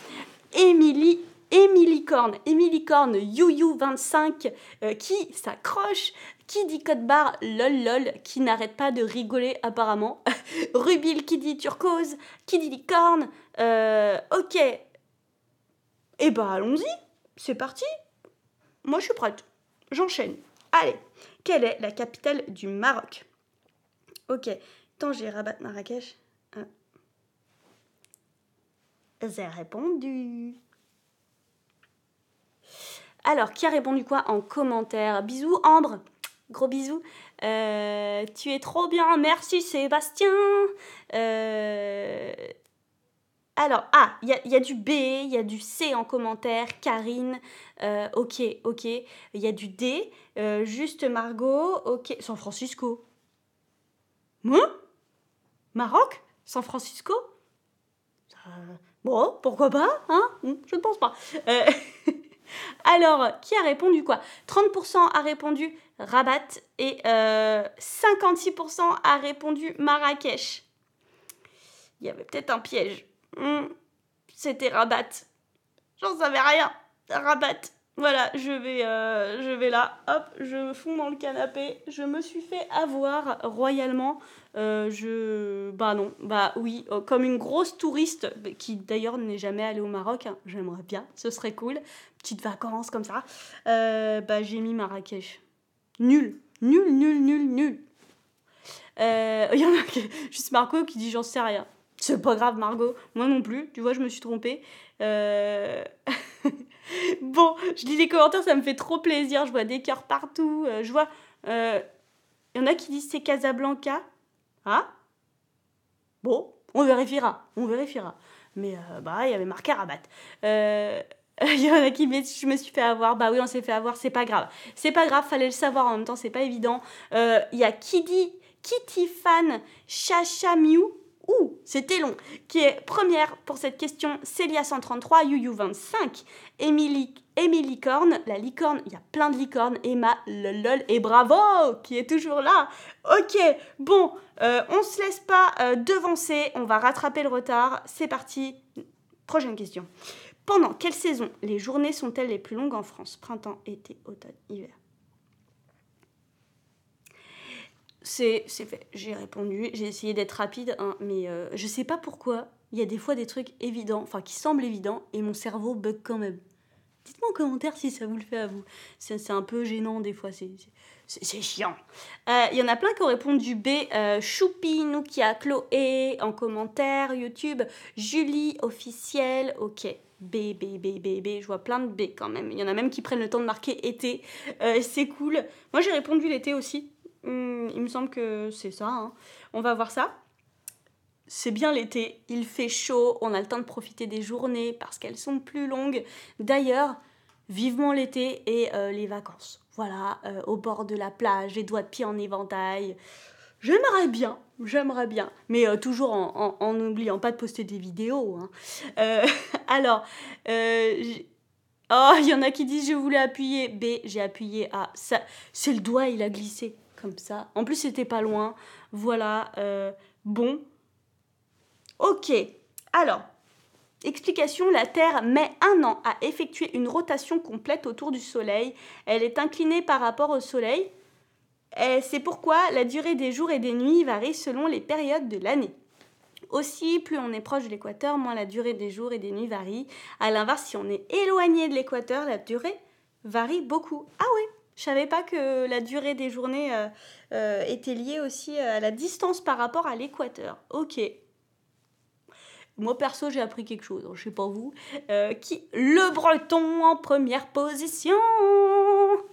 Émilie Emilicorne, Emilicorne, Emily 25 euh, qui s'accroche, qui dit code barre lol lol, qui n'arrête pas de rigoler apparemment, Rubil qui dit turquoise, qui dit licorne, euh, ok, eh ben allons-y, c'est parti, moi je suis prête, j'enchaîne. Allez, quelle est la capitale du Maroc Ok, j'ai Rabat, Marrakech. Ah. J'ai répondu. Alors, qui a répondu quoi en commentaire Bisous, Ambre Gros bisous. Euh, tu es trop bien, merci Sébastien. Euh, alors, ah, il y, a, du B, il y a du C en commentaire, Karine, euh, ok, ok. Il y a du D, juste Margot, ok. San Francisco. Moi Maroc San Francisco Bon, pourquoi pas, hein hmm, Je ne pense pas. Alors, qui a répondu quoi 30% a répondu Rabat et 56% euh, a répondu Marrakech. Il y avait peut-être un piège. Hmm, c'était Rabat. J'en savais rien. Rabat. Voilà, je vais, euh, je vais là, hop, je fonds dans le canapé. Je me suis fait avoir royalement. Euh, je. Bah non, bah oui, euh, comme une grosse touriste qui d'ailleurs n'est jamais allée au Maroc. Hein. J'aimerais bien, ce serait cool. Petite vacances comme ça. bah j'ai mis Marrakech. Nul, nul, nul, nul, nul. Il y en a juste Marco qui dit j'en sais rien. C'est pas grave, Margot. Moi non plus, tu vois, je me suis trompée. Euh. bon, je lis les commentaires, ça me fait trop plaisir. Je vois des cœurs partout. Euh, je vois. Il euh, y en a qui disent c'est Casablanca. Ah Bon, on vérifiera. On vérifiera. Mais euh, bah, il y avait marqué Rabat. Il y en a qui me, je me suis fait avoir, bah oui on s'est fait avoir, c'est pas grave. C'est pas grave, fallait le savoir en même temps, c'est pas évident. Il y a dit Kitty Fan, Chacha Mew, Ouh, c'était long. Qui est première pour cette question, Célia 133, Yuyu 25, Émilie, Émilie Corne, la licorne, il y a plein de licornes, Emma, lol, et bravo, qui est toujours là. Ok, bon, on euh, on se laisse pas euh, devancer, on va rattraper le retard. C'est parti, prochaine question. Pendant quelle saison les journées sont-elles les plus longues en France Printemps, été, automne, hiver c'est fait. J'ai répondu, j'ai essayé d'être rapide, hein, mais euh, je sais pas pourquoi. Il y a des fois des trucs évidents, enfin qui semblent évidents, et mon cerveau bug quand même. Dites-moi en commentaire si ça vous le fait à vous. C'est un peu gênant des fois, c'est chiant. Euh, il y en a plein qui ont répondu B. Euh, Choupi, Nukia, Chloé, en commentaire, YouTube, Julie, officielle, ok. B, B, B, B, B, je vois plein de B quand même. Il y en a même qui prennent le temps de marquer été. c'est cool. Moi j'ai répondu l'été aussi. Hmm, il me semble que c'est ça. Hein. On va voir ça. C'est bien l'été, il fait chaud, on a le temps de profiter des journées parce qu'elles sont plus longues. D'ailleurs, vivement l'été et euh, les vacances. Voilà, euh, au bord de la plage, les doigts de pied en éventail. J'aimerais bien, j'aimerais bien, mais euh, toujours en, n'oubliant pas de poster des vidéos. Hein. alors, oh, il y en a qui disent je voulais appuyer B, j'ai appuyé A. Ça, c'est le doigt, il a glissé comme ça. En plus, c'était pas loin. Voilà, euh, bon. Ok, alors, Explication, la Terre met un an à effectuer une rotation complète autour du Soleil. Elle est inclinée par rapport au Soleil. Et C'est pourquoi la durée des jours et des nuits varie selon les périodes de l'année. Aussi, plus on est proche de l'équateur, moins la durée des jours et des nuits varie. A l'inverse, si on est éloigné de l'équateur, la durée varie beaucoup. Ah ouais je savais pas que la durée des journées euh, euh, était liée aussi euh, à la distance par rapport à l'équateur. Ok. Moi perso, j'ai appris quelque chose, hein, je sais pas vous. qui Le breton en première position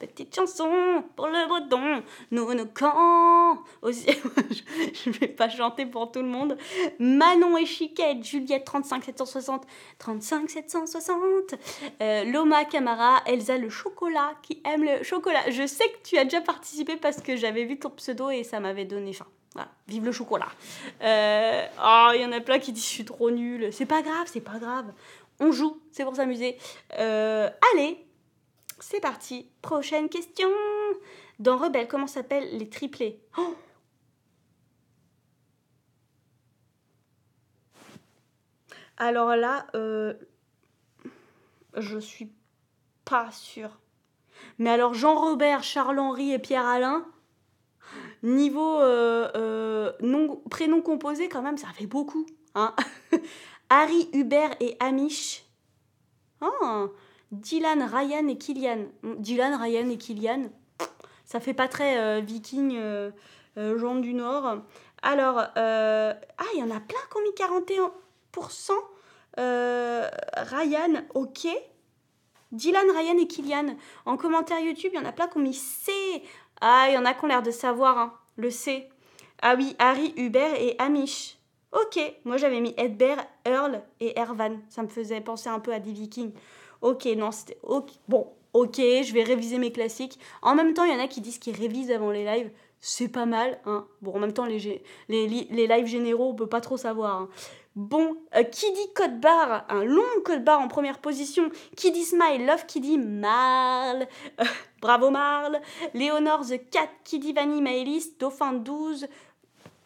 petite chanson pour le breton, nous nos camps. je vais pas chanter pour tout le monde. Manon et Chiquette, Juliette 35 760, 35 760, Loma Camara, Elsa le chocolat qui aime le chocolat. Je sais que tu as déjà participé parce que j'avais vu ton pseudo et ça m'avait donné faim. Voilà, vive le chocolat. Euh, oh, il y en a plein qui disent je suis trop nulle. C'est pas grave, c'est pas grave. On joue, c'est pour s'amuser. Euh, allez, c'est parti, prochaine question. Dans Rebelle, comment s'appellent les triplés oh Alors là, euh, je suis pas sûre. Mais alors Jean-Robert, Charles-Henri et Pierre-Alain, niveau euh, euh, prénom composé quand même, ça fait beaucoup. Hein Harry, Hubert et Amish. Oh, Dylan, Ryan et Kylian. Dylan, Ryan et Kylian. ça fait pas très euh, viking, euh, euh, du Nord. Alors, ah, il y en a plein qui ont mis 41%. Ryan, ok. Dylan, Ryan et Kylian. En commentaire YouTube, il y en a plein qui ont mis C. Ah, il y en a qui ont l'air de savoir, hein, le C. Ah oui, Harry, Hubert et Amish. Ok, moi j'avais mis Edbert, Earl et Ervan. Ça me faisait penser un peu à des vikings ok, non, c'était bon, ok, je vais réviser mes classiques. En même temps, il y en a qui disent qu'ils révisent avant les lives. C'est pas mal, hein. Bon, en même temps, les, les, les lives généraux, on peut pas trop savoir. Hein. Bon, euh, qui dit code barre, un long code barre en première position, qui dit smile, love, qui dit Marle, bravo Marle, Léonore the Cat, qui dit Vanille Maëlys, Dauphin 12,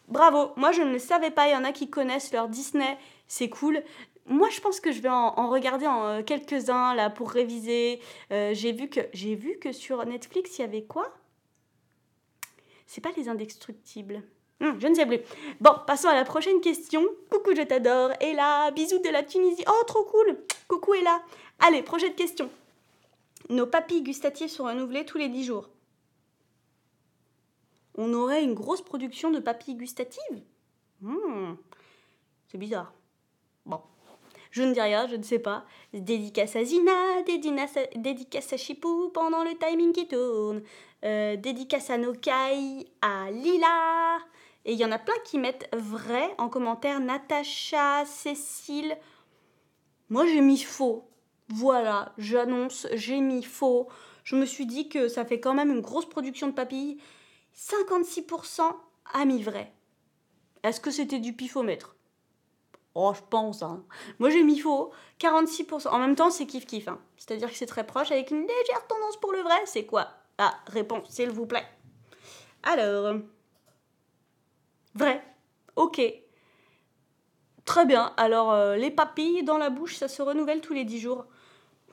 bravo, moi je ne le savais pas, il y en a qui connaissent leur Disney, c'est cool, moi, je pense que je vais en, regarder en, euh, quelques-uns là pour réviser. Euh, j'ai vu que j'ai vu que sur Netflix, il y avait quoi C'est pas les indestructibles. Hum, je ne sais plus. Bon, passons à la prochaine question. Coucou, je t'adore. Ella, bisous de la Tunisie. Oh, trop cool. Coucou, Ella. Allez, prochaine question. Nos papilles gustatives sont renouvelées tous les 10 jours. On aurait une grosse production de papilles gustatives hum, C'est bizarre. Bon, je ne dis rien, je ne sais pas. Dédicace à Zina, dédicace à Chipou pendant le timing qui tourne. Euh, dédicace à Nokai, à Lila. Et il y en a plein qui mettent vrai en commentaire. Natacha, Cécile. Moi, j'ai mis faux. Voilà, j'annonce, j'ai mis faux. Je me suis dit que ça fait quand même une grosse production de papilles. 56% a mis vrai. Est-ce que c'était du pifomètre Oh, je pense. Hein. Moi, j'ai mis faux. 46%. En même temps, c'est kiff-kiff. Hein. C'est-à-dire que c'est très proche avec une légère tendance pour le vrai. C'est quoi Ah, réponse, s'il vous plaît. Alors. Vrai. Ok. Très bien. Alors, euh, les papilles dans la bouche, ça se renouvelle tous les 10 jours.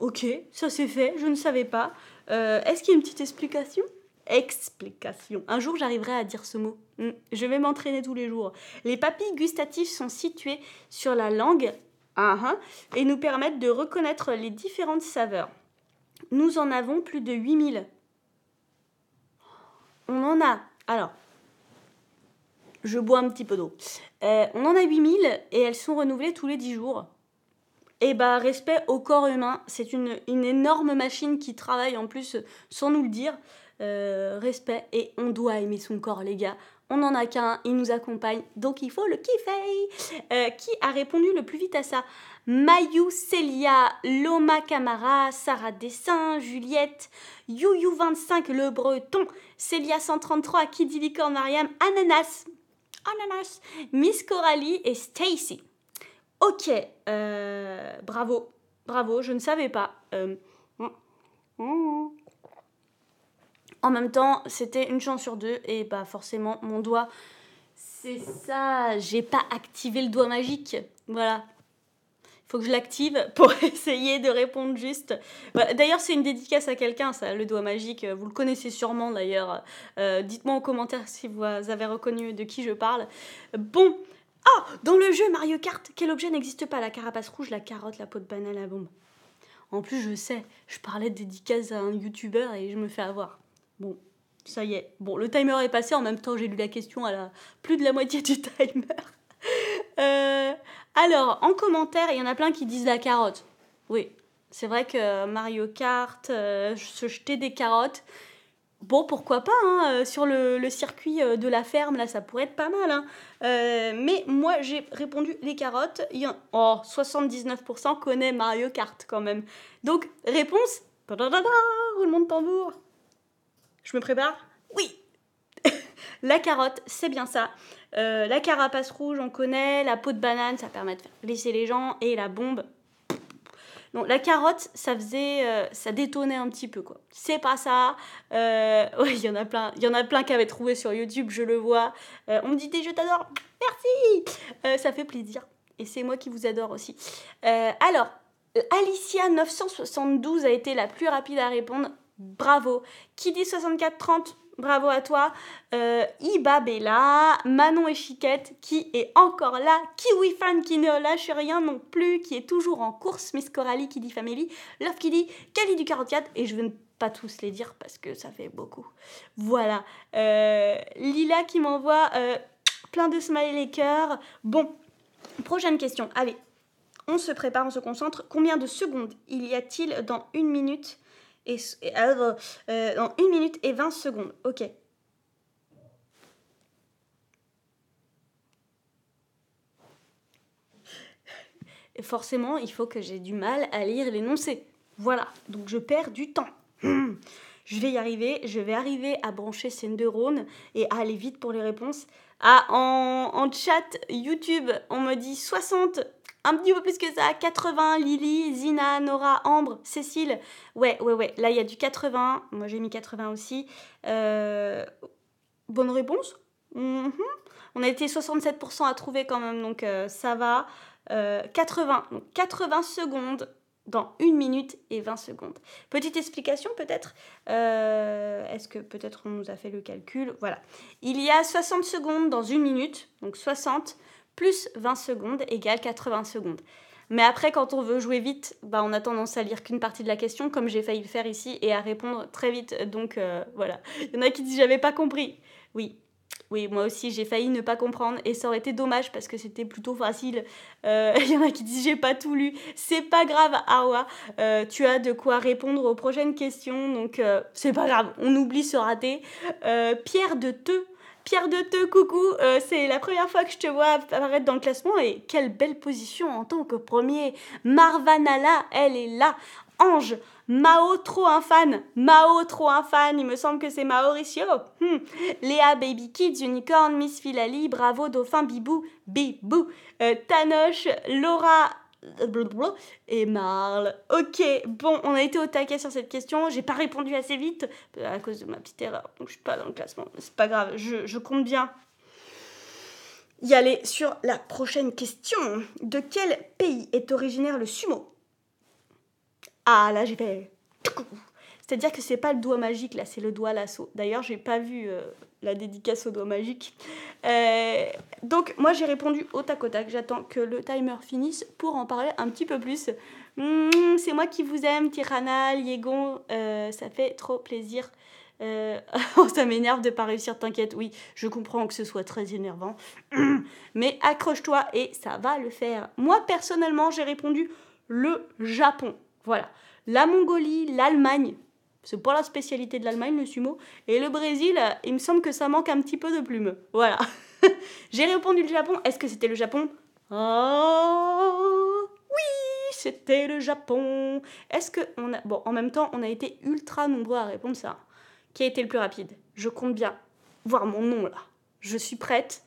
Ok, ça c'est fait. Je ne savais pas. Euh, est-ce qu'il y a une petite explication Explication. Un jour, j'arriverai à dire ce mot. Hmm. Je vais m'entraîner tous les jours. Les papilles gustatives sont situées sur la langue et nous permettent de reconnaître les différentes saveurs. Nous en avons plus de 8000. On en a. Alors, je bois un petit peu d'eau. Euh, on en a 8000 et elles sont renouvelées tous les 10 jours. Et eh bah, respect au corps humain, c'est une énorme machine qui travaille en plus sans nous le dire. Euh, respect et on doit aimer son corps, les gars. On n'en a qu'un, il nous accompagne, donc il faut le kiffer. Euh, qui a répondu le plus vite à ça Mayu Celia, Loma Camara, Sarah Dessin, Juliette, YouYou25 Le Breton, Celia 133, Kiddy Licorne Mariam, Ananas, Ananas, Miss Coralie et Stacy. Ok, euh, bravo, bravo, je ne savais pas. Mm, mm. En même temps, c'était une chance sur deux et bah forcément mon doigt, c'est ça, j'ai pas activé le doigt magique. Voilà. Il faut que je l'active pour essayer de répondre juste. Bah, d'ailleurs, c'est une dédicace à quelqu'un, ça, le doigt magique. Vous le connaissez sûrement d'ailleurs. Euh, dites-moi en commentaire si vous avez reconnu de qui je parle. Bon, ah, oh, dans le jeu Mario Kart, quel objet n'existe pas La carapace rouge, la carotte, la peau de banane, la bombe. En plus, je sais, je parlais de dédicace à un youtubeur et je me fais avoir. Bon, ça y est. Bon, le timer est passé. En même temps, j'ai lu la question à la plus de la moitié du timer. Euh, alors, en commentaire, il y en a plein qui disent la carotte. Oui, c'est vrai que Mario Kart, euh, se jeter des carottes. Bon, pourquoi pas, hein, euh, sur le, circuit de la ferme, là, ça pourrait être pas mal. Hein. mais moi, j'ai répondu les carottes. Il y Oh, 79% connaît Mario Kart quand même. Donc, réponse, roulement de tambour. Je me prépare Oui La carotte, c'est bien ça. Euh, la carapace rouge, on connaît. La peau de banane, ça permet de faire blesser les gens. Et la bombe. Non, la carotte, ça faisait. Euh, ça détonnait un petit peu, quoi. C'est pas ça. Euh, oui, il y en a plein. Il y en a plein qui avaient trouvé sur YouTube, je le vois. on me dit des Je t'adore Merci Ça fait plaisir. Et c'est moi qui vous adore aussi. alors, Alicia 972 a été la plus rapide à répondre bravo. Qui dit 64-30, bravo à toi. Euh, Iba Bella, Manon et Chiquette, qui est encore là. Kiwi fan qui ne lâche rien non plus, qui est toujours en course. Miss Coralie qui dit Family, Love qui dit Cali du 44, et je veux pas tous les dire parce que ça fait beaucoup. Voilà. Euh, Lila qui m'envoie euh, plein de smileys les cœurs. Bon, prochaine question. Allez, on se prépare, on se concentre. Combien de secondes il y a-t-il dans une minute et, euh, dans 1 minute et 20 secondes. Ok. Forcément, il faut que j'ai du mal à lire l'énoncé. Voilà, donc je perds du temps. Hum. Je vais y arriver, je vais arriver à brancher ces neurones et à aller vite pour les réponses. Ah, en, en chat YouTube, on me dit 60, un petit peu plus que ça, 80, Lily, Zina, Nora, Ambre, Cécile. Ouais, ouais, ouais, là il y a du 80, moi j'ai mis 80 aussi. Euh, bonne réponse mhm. On a été 67% à trouver quand même, donc euh, ça va. 80, euh, donc 80 secondes dans 1 minute et 20 secondes. Petite explication peut-être Est-ce que peut-être on nous a fait le calcul Voilà. Il y a 60 secondes dans 1 minute, donc 60 plus 20 secondes égale 80 secondes. Mais après, quand on veut jouer vite, bah, on a tendance à lire qu'une partie de la question, comme j'ai failli le faire ici, et à répondre très vite. Donc euh, voilà. Il y en a qui disent j'avais pas compris. Oui. Oui, moi aussi j'ai failli ne pas comprendre et ça aurait été dommage parce que c'était plutôt facile. Euh, il y en a qui disent j'ai pas tout lu. C'est pas grave, Awa. Euh, tu as de quoi répondre aux prochaines questions donc c'est pas grave, on oublie ce raté. Pierre de Teux Pierre de Te, coucou, euh, c'est la première fois que je te vois apparaître dans le classement et quelle belle position en tant que premier. Marvanala, elle est là. Ange, Mao, trop un fan. Mao, trop un fan. Il me semble que c'est Mauricio. Hmm. Léa, Baby Kids, Unicorn, Miss Filali, Bravo, Dauphin, Bibou, Bibou. Euh, Tanoche, Laura, et Marle. Ok, bon, on a été au taquet sur cette question. J'ai pas répondu assez vite euh, à cause de ma petite erreur. Donc je suis pas dans le classement. C'est pas grave, je, compte bien y aller sur la prochaine question. De quel pays est originaire le sumo Ah là, j'ai fait. C'est-à-dire que c'est pas le doigt magique là, c'est le doigt lasso. D'ailleurs, j'ai pas vu. Euh, la dédicace au doigts magique. Euh, donc moi j'ai répondu au tac au tac, j'attends que le timer finisse pour en parler un petit peu plus. Mmh, c'est moi qui vous aime, Tirana, Liégon. Euh, ça fait trop plaisir. Euh, oh, ça m'énerve de pas réussir, t'inquiète, oui, je comprends que ce soit très énervant. Mais accroche-toi et ça va le faire. Moi personnellement j'ai répondu le Japon. Voilà. La Mongolie, l'Allemagne, c'est pas la spécialité de l'Allemagne, le sumo. Et le Brésil, euh, il me semble que ça manque un petit peu de plume Voilà. J'ai répondu le Japon. Est-ce que c'était le Japon Oh oui, c'était le Japon. Est-ce que on a bon en même temps on a été ultra nombreux à répondre ça. Qui a été le plus rapide Je compte bien voir mon nom là. Je suis prête.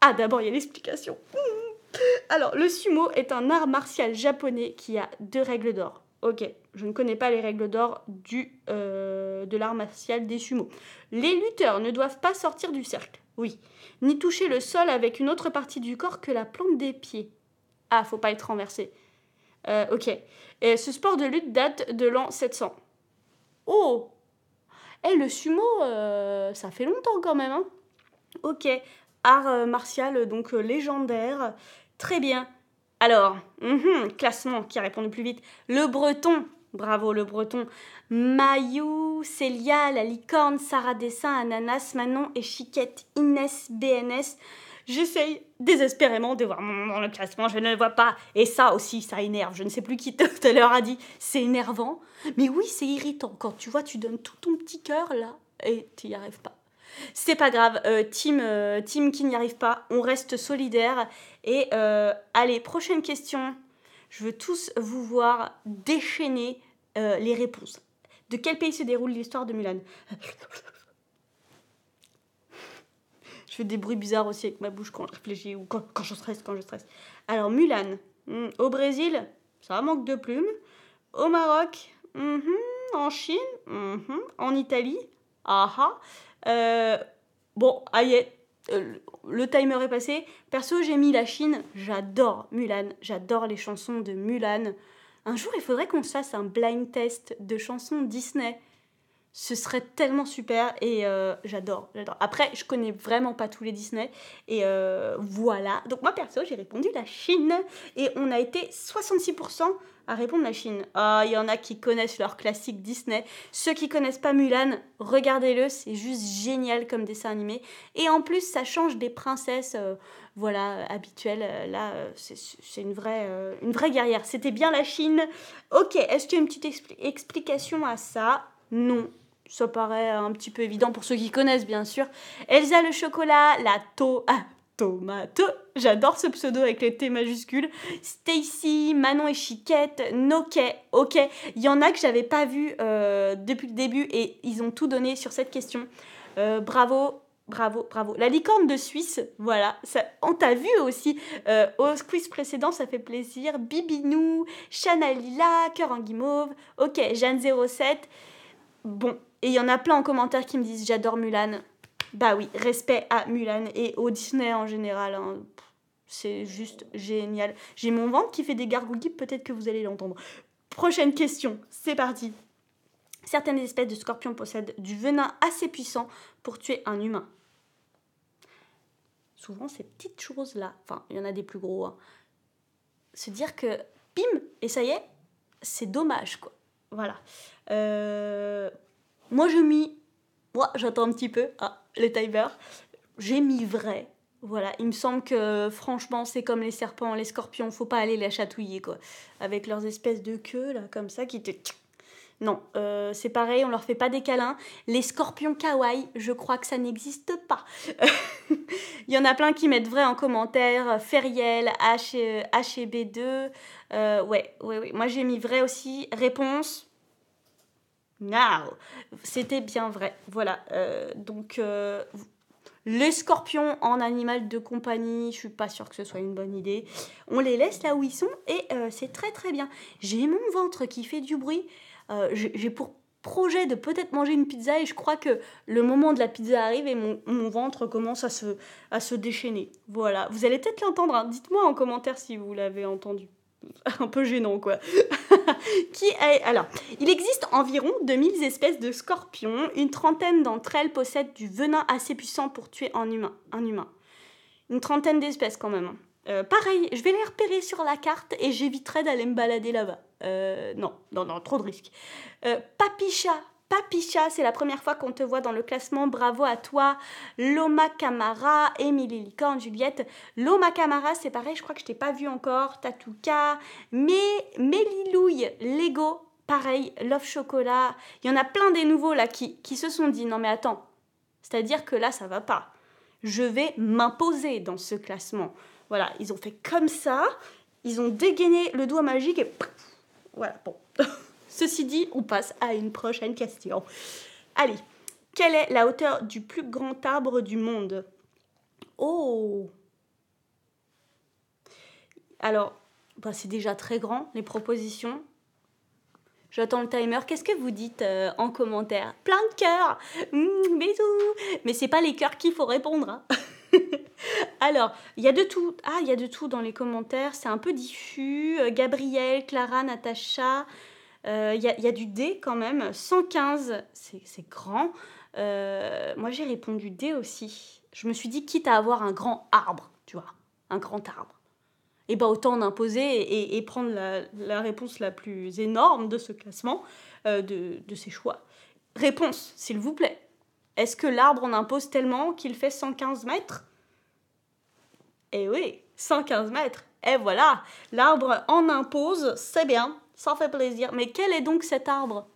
Ah d'abord il y a l'explication. Alors le sumo est un art martial japonais qui a deux règles d'or. Ok, je ne connais pas les règles d'or du euh, de l'art martial des sumo. Les lutteurs ne doivent pas sortir du cercle, oui, ni toucher le sol avec une autre partie du corps que la plante des pieds. Ah, faut pas être renversé. Euh, ok. Et ce sport de lutte date de l'an 700. Oh Eh, le sumo, euh, ça fait longtemps quand même, hein Ok. Art martial, donc légendaire. Très bien. Alors, mhm, classement qui répond le plus vite. Le breton, bravo le breton. Mayou, Célia, la licorne, Sarah Dessin, Ananas, Manon et Inès, BNS. J'essaye désespérément de voir dans le classement, je ne le vois pas. Et ça aussi, ça énerve. Je ne sais plus qui tout à l'heure a dit c'est énervant. Mais oui, c'est irritant. Quand tu vois, tu donnes tout ton petit cœur là et tu n'y arrives pas. C'est pas grave, euh, team, euh, team qui n'y arrive pas, on reste solidaire et euh, allez, prochaine question. Je veux tous vous voir déchaîner euh, les réponses. De quel pays se déroule l'histoire de Mulan Je fais des bruits bizarres aussi avec ma bouche quand je réfléchis ou quand, je stresse, quand je stresse. Alors, Mulan, hmm, au Brésil, ça manque de plumes. Au Maroc, en Chine, en Italie, aha. Euh, bon, aïe, euh, le timer est passé. Perso, j'ai mis la Chine. J'adore Mulan. J'adore les chansons de Mulan. Un jour, il faudrait qu'on fasse un blind test de chansons Disney. Ce serait tellement super et euh, j'adore, j'adore. Après, je connais vraiment pas tous les Disney et euh, voilà. Donc moi perso, j'ai répondu la Chine et on a été 66% à répondre la Chine. Ah, il y en a qui connaissent leur classique Disney. Ceux qui connaissent pas Mulan, regardez-le, c'est juste génial comme dessin animé. Et en plus, ça change des princesses euh, voilà, habituelles. Euh, là, euh, c'est une vraie, une vraie guerrière. C'était bien la Chine. Ok, est-ce qu'il y a une petite explication à ça Non, ça paraît un petit peu évident pour ceux qui connaissent, bien sûr. Elsa le chocolat, la taupe. Ah, tomate. J'adore ce pseudo avec les T majuscules. Stacy, Manon et Chiquette, Noquet, ok. Il y en a que j'avais pas vu euh, depuis le début et ils ont tout donné sur cette question. Euh, bravo, bravo, bravo. La licorne de Suisse, voilà. Ça, on t'a vu aussi euh, au quiz précédent, ça fait plaisir. Bibinou, Chana Cœur en guimauve, ok. Jeanne 07. Bon, et il y en a plein en commentaire qui me disent j'adore Mulan. Bah oui, respect à Mulan et au Disney en général. Hein. C'est juste génial. J'ai mon ventre qui fait des gargouilles, peut-être que vous allez l'entendre. Prochaine question, c'est parti. Certaines espèces de scorpions possèdent du venin assez puissant pour tuer un humain. Souvent, ces petites choses-là, enfin, il y en a des plus gros, hein. se dire que pim, et ça y est, c'est dommage, quoi. Voilà. Euh, moi, je m'y. Moi, j'attends un petit peu. Ah, le typer J'ai mis vrai. Voilà, il me semble que franchement, c'est comme les serpents, les scorpions, faut pas aller les chatouiller quoi. Avec leurs espèces de queues là, comme ça, qui te. Non, euh, c'est pareil, on leur fait pas des câlins. Les scorpions kawaii, je crois que ça n'existe pas. Il y en a plein qui mettent vrai en commentaire. Feriel, H, HB2. Euh, e euh, ouais, ouais, ouais. Moi j'ai mis vrai aussi. Réponse Now, c'était bien vrai. Voilà. Euh, donc, euh, les scorpions en animal de compagnie, je suis pas sûre que ce soit une bonne idée. On les laisse là où ils sont et euh, c'est très très bien. J'ai mon ventre qui fait du bruit. J'ai pour projet de peut-être manger une pizza et je crois que le moment de la pizza arrive et mon, ventre commence à se, à se déchaîner. Voilà. Vous allez peut-être l'entendre. Hein. Dites-moi en commentaire si vous l'avez entendu. un peu gênant quoi. qui est... alors, il existe environ 2000 espèces de scorpions, une trentaine d'entre elles possèdent du venin assez puissant pour tuer un humain, un humain. Une trentaine d'espèces quand même. Hein. Euh, pareil, je vais les repérer sur la carte et j'éviterai d'aller me balader là-bas. Euh, non, non, non, trop de risques. Euh, papicha Papicha, c'est la première fois qu'on te voit dans le classement. Bravo à toi. Loma Camara, Émilie Licorne, Juliette. Loma Camara, c'est pareil, je crois que je t'ai pas vu encore. Tatouka, mais Mélilouille, Lego, pareil, Love Chocolat. Il y en a plein des nouveaux là qui, se sont dit non mais attends, c'est-à-dire que là ça va pas. Je vais m'imposer dans ce classement. Voilà, ils ont fait comme ça, ils ont dégainé le doigt magique et voilà, bon. Ceci dit, on passe à une prochaine question. Allez, quelle est la hauteur du plus grand arbre du monde Oh Alors, bah, c'est déjà très grand, les propositions. J'attends le timer. Qu'est-ce que vous dites euh, en commentaire Plein de cœurs mmh, Bisous Mais c'est pas les cœurs qu'il faut répondre. Hein. Alors, il y a de tout. Ah, il y a de tout dans les commentaires. C'est un peu diffus. Euh, Gabriel, Clara, Natacha. Il euh, y, a du D quand même. 115, c'est grand. Euh, moi, j'ai répondu D aussi. Je me suis dit, quitte à avoir un grand arbre, tu vois, un grand arbre, et eh ben autant en imposer et, prendre la, réponse la plus énorme de ce classement, euh, de, de ces choix. Réponse, s'il vous plaît. Est-ce que l'arbre en impose tellement qu'il fait 115 mètres Eh oui, 115 mètres. Eh voilà, l'arbre en impose, c'est bien, ça fait plaisir. Mais quel est donc cet arbre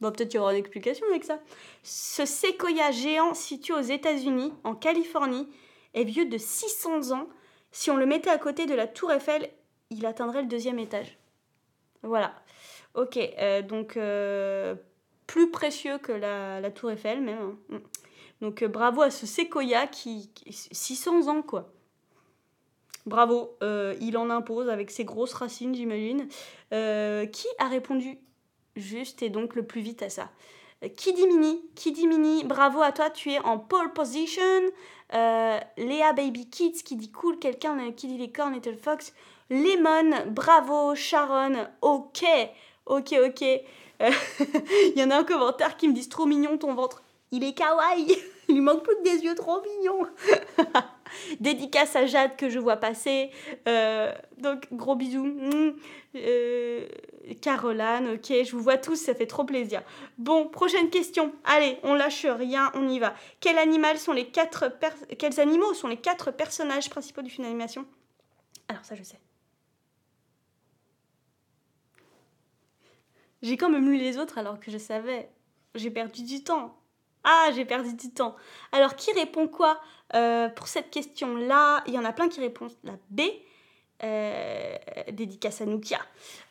Bon, peut-être qu'il y aura une explication avec ça. Ce séquoia géant situé aux États-Unis, en Californie, est vieux de 600 ans. Si on le mettait à côté de la Tour Eiffel, il atteindrait le deuxième étage. Voilà. Ok, euh, donc euh, plus précieux que la, Tour Eiffel même. Hein. Mm. Donc euh, bravo à ce séquoia qui 600 ans quoi. Bravo, euh, il en impose avec ses grosses racines, j'imagine. Euh, qui a répondu juste et donc le plus vite à ça euh, qui mini qui mini bravo à toi, tu es en pole position. Léa Baby Kids qui dit cool, quelqu'un qui dit les cornes, Little Fox. Lemon, bravo, Sharon, ok, ok, ok. Il y en a un commentaire qui me dit trop mignon ton ventre. Il est kawaii, il lui manque plus que des yeux trop mignons. Dédicace à Jade que je vois passer. Euh, donc, gros bisous. Mmh. Euh, Caroline, ok, je vous vois tous, ça fait trop plaisir. Bon, prochaine question. Allez, on lâche rien, on y va. sont les quatre Quels animaux sont les quatre personnages principaux du film d'animation Alors, ça, je sais. J'ai quand même lu les autres alors que je savais. J'ai perdu du temps. Ah, j'ai perdu du temps. Alors, qui répond quoi euh, pour cette question-là, il y en a plein qui répondent la B, euh, dédicace à Nukia.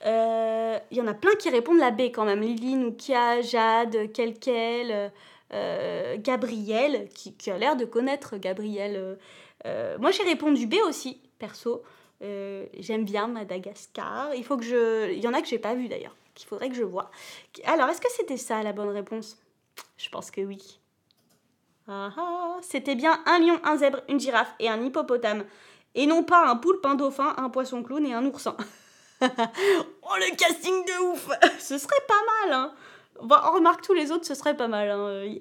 Euh, il y en a plein qui répondent la B quand même. Lily, Nukia, Jade, Kelkel, euh, Gabriel, qui, qui a l'air de connaître Gabriel. moi, j'ai répondu B aussi, perso. J'aime bien Madagascar. Il faut que je... Il y en a que j'ai pas vu d'ailleurs, qu'il faudrait que je vois. Alors, est-ce que c'était ça la bonne réponse Je pense que oui. Ah, ah, c'était bien un lion, un zèbre, une girafe et un hippopotame. Et non pas un poulpe, un dauphin, un poisson clown et un oursin. oh le casting de ouf Ce serait pas mal hein. On remarque tous les autres, ce serait pas mal. Hein. Euh,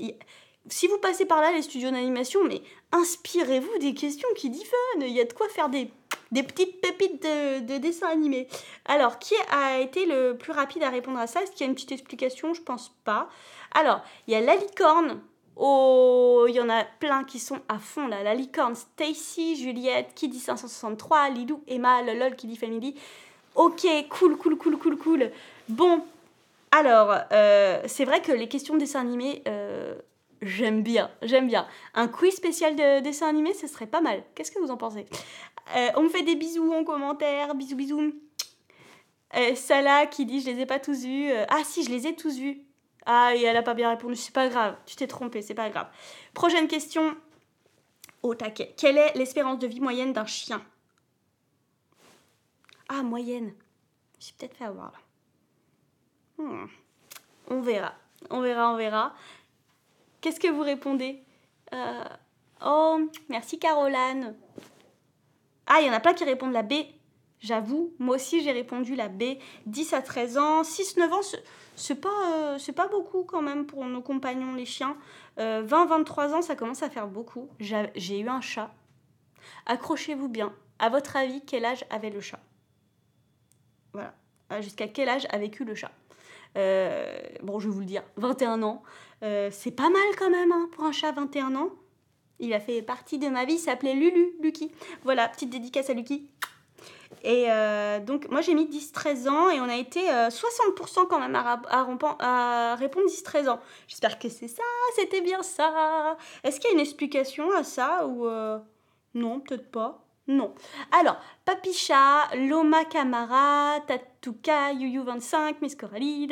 si vous passez par là les studios d'animation, mais inspirez-vous des questions qui diffèrent. Il y a de quoi faire des, petites pépites de, dessin dessins animés. Alors, qui a été le plus rapide à répondre à ça Est-ce qu'il y a une petite explication Je pense pas. Alors, il y a la licorne Oh, il y en a plein qui sont à fond là. La licorne, Stacy, Juliette, qui dit 563, Lilou, Emma, LOL, qui dit Family. Ok, cool, cool, cool, cool, cool. Bon, alors, euh, c'est vrai que les questions de dessin animé, euh, j'aime bien, j'aime bien. Un quiz spécial de dessin animé, ce serait pas mal. Qu'est-ce que vous en pensez euh, On me fait des bisous en commentaire, bisous, bisous. Salah qui dit je les ai pas tous vus, ah si, je les ai tous vus. Ah, elle a pas bien répondu, c'est pas grave, tu t'es trompé, c'est pas grave. Prochaine question. Au taquet. Quelle est l'espérance de vie moyenne d'un chien Ah, moyenne. J'ai peut-être fait avoir là. Hmm. On verra. On verra, on verra. Qu'est-ce que vous répondez euh, Oh, merci Caroline. Ah, il y en a plein qui répondent la B. J'avoue, moi aussi j'ai répondu la B. 10 à 13 ans, 6-9 ans, c'est pas, euh, pas beaucoup quand même pour nos compagnons les chiens. 20-23 euh, ans, ça commence à faire beaucoup. J'ai eu un chat. Accrochez-vous bien. À votre avis, quel âge avait le chat Voilà. Ah, jusqu'à quel âge a vécu le chat euh, Bon, je vais vous le dire, 21 ans. c'est pas mal quand même hein, pour un chat 21 ans. Il a fait partie de ma vie, il s'appelait Lulu, Lucky. Voilà, petite dédicace à Lucky. Et euh, donc, moi, j'ai mis 10-13 ans et on a été 60% euh, quand même à, répondre 10-13 ans. J'espère que c'est ça, c'était bien ça. Est-ce qu'il y a une explication à ça ou... Euh, non, peut-être pas. Non. Alors, Papicha, Loma Camara, Tatuka, Yuyu25, Miss Coralie,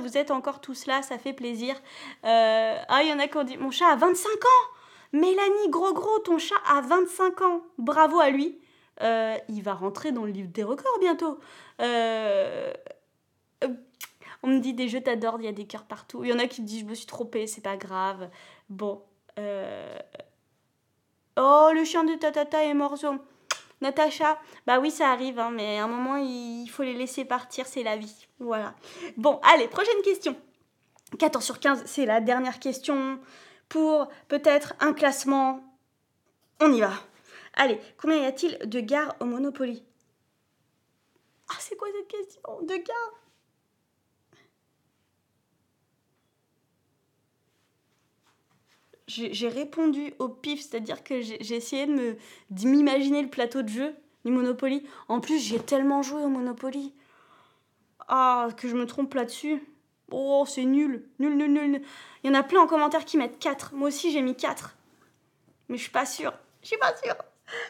vous êtes encore tous là, ça fait plaisir. ah, il y en a qui ont dit Mon chat a 25 ans Mélanie Gros Gros, ton chat a 25 ans Bravo à lui euh, il va rentrer dans le livre des records bientôt. Euh, on me dit des jeux t'adore, il y a des cœurs partout. Il y en a qui me disent je me suis trompée, c'est pas grave. Bon. Euh, oh, le chien de Tatata est mort. Natacha, bah oui, ça arrive, hein, mais à un moment, il faut les laisser partir, c'est la vie. Voilà. Bon, allez, prochaine question. 14 sur 15, c'est la dernière question pour peut-être un classement. On y va. Allez, combien y a-t-il de gares au Monopoly Ah, c'est quoi cette question De gares J'ai répondu au pif, c'est-à-dire que j'ai essayé de m'imaginer le plateau de jeu du Monopoly. En plus, j'ai tellement joué au Monopoly. Ah, que je me trompe là-dessus. Oh, c'est nul. Nul, nul, nul. Il y en a plein en commentaire qui mettent 4. Moi aussi, j'ai mis 4. Mais je suis pas sûre. Je suis pas sûre.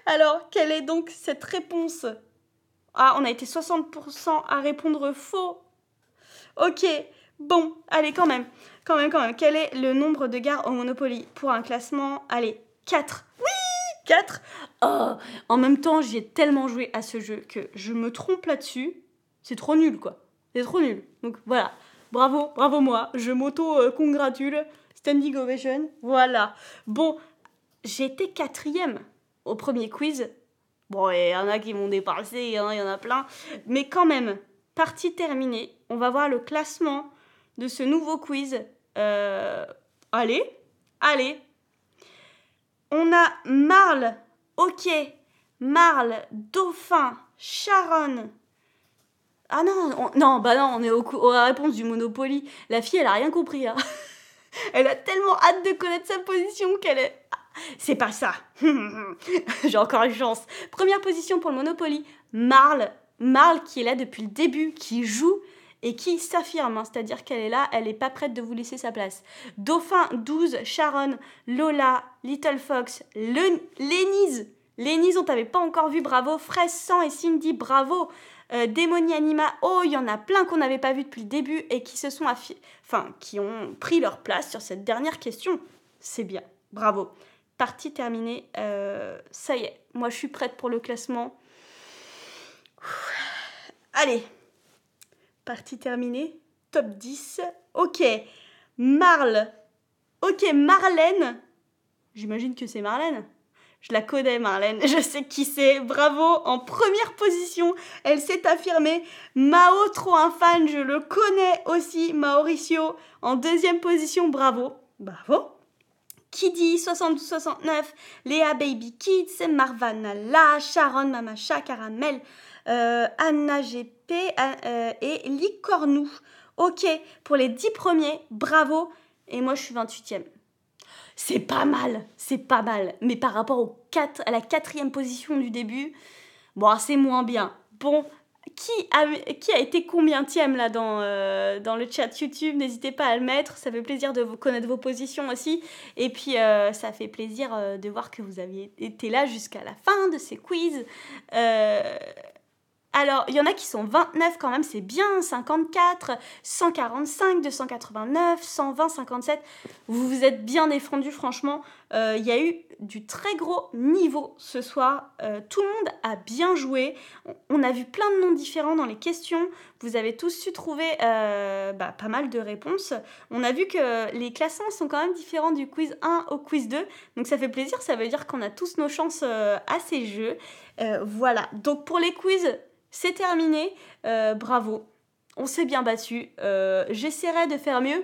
Alors, quelle est donc cette réponse Ah, on a été 60% à répondre faux. Ok, bon, allez quand même. Quand même, quand même. Quel est le nombre de gares au Monopoly pour un classement Allez, 4. Oui 4 oh, En même temps, j'ai tellement joué à ce jeu que je me trompe là-dessus. C'est trop nul, quoi. C'est trop nul. Donc voilà. Bravo, bravo moi. Je m'auto-congratule. Standing ovation. Voilà. Bon, j'étais quatrième au premier quiz. Bon, il y en a qui m'ont dépassé, hein, il y, en a plein. Mais quand même, partie terminée. On va voir le classement de ce nouveau quiz. Euh, allez, allez. On a Marle, OK, Marle, Dauphin, Charonne. Ah non, on, non, bah non, on est au, la réponse du Monopoly. La fille, elle a rien compris. Hein. elle a tellement hâte de connaître sa position qu'elle est c'est pas ça. J'ai encore une chance. Première position pour le Monopoly, Marle. Marle qui est là depuis le début, qui joue et qui s'affirme, hein. c'est-à-dire qu'elle est là, elle n'est pas prête de vous laisser sa place. Dauphin 12, Sharon, Lola, Little Fox, le, Lénise. Lénise, on t'avait pas encore vu, bravo. Fraise 100 et Cindy, bravo. Euh, Anima, oh, il y en a plein qu'on n'avait pas vu depuis le début et qui se sont affi... enfin, qui ont pris leur place sur cette dernière question. C'est bien, bravo partie terminée. Euh, ça y est, moi je suis prête pour le classement. Allez, partie terminée, top 10. Ok, Marle. Ok, Marlène. J'imagine que c'est Marlène. Je la connais, Marlène. Je sais qui c'est. Bravo, en première position. Elle s'est affirmée. Mao, trop un fan, je le connais aussi. Mauricio, en deuxième position. Bravo. Bravo. Kiddy, 72-69, Léa Baby Kids, Marvana La, Sharon Mamacha, Caramel, euh, Anna GP euh, euh, et Licornou. Ok, pour les 10 premiers, bravo. Et moi, je suis 28e. C'est pas mal, c'est pas mal. Mais par rapport à la quatrième position du début, bon, c'est moins bien. Bon, qui a, qui a été combienième là dans, euh, dans le chat YouTube N'hésitez pas à le mettre, ça fait plaisir de vous connaître vos positions aussi. Et puis euh, ça fait plaisir euh, de voir que vous aviez été là jusqu'à la fin de ces quiz. Alors, il y en a qui sont 29 quand même, c'est bien, 54, 145, 289, 120, 57. Vous vous êtes bien défendu, franchement. Euh, il y a eu du très gros niveau ce soir. Euh, tout le monde a bien joué. On a vu plein de noms différents dans les questions. Vous avez tous su trouver euh, bah, pas mal de réponses. On a vu que les classements sont quand même différents du quiz 1 au quiz 2. Donc ça fait plaisir, ça veut dire qu'on a tous nos chances à ces jeux. voilà, donc pour les quiz, c'est terminé, euh, bravo, on s'est bien battu. Euh, j'essaierai de faire mieux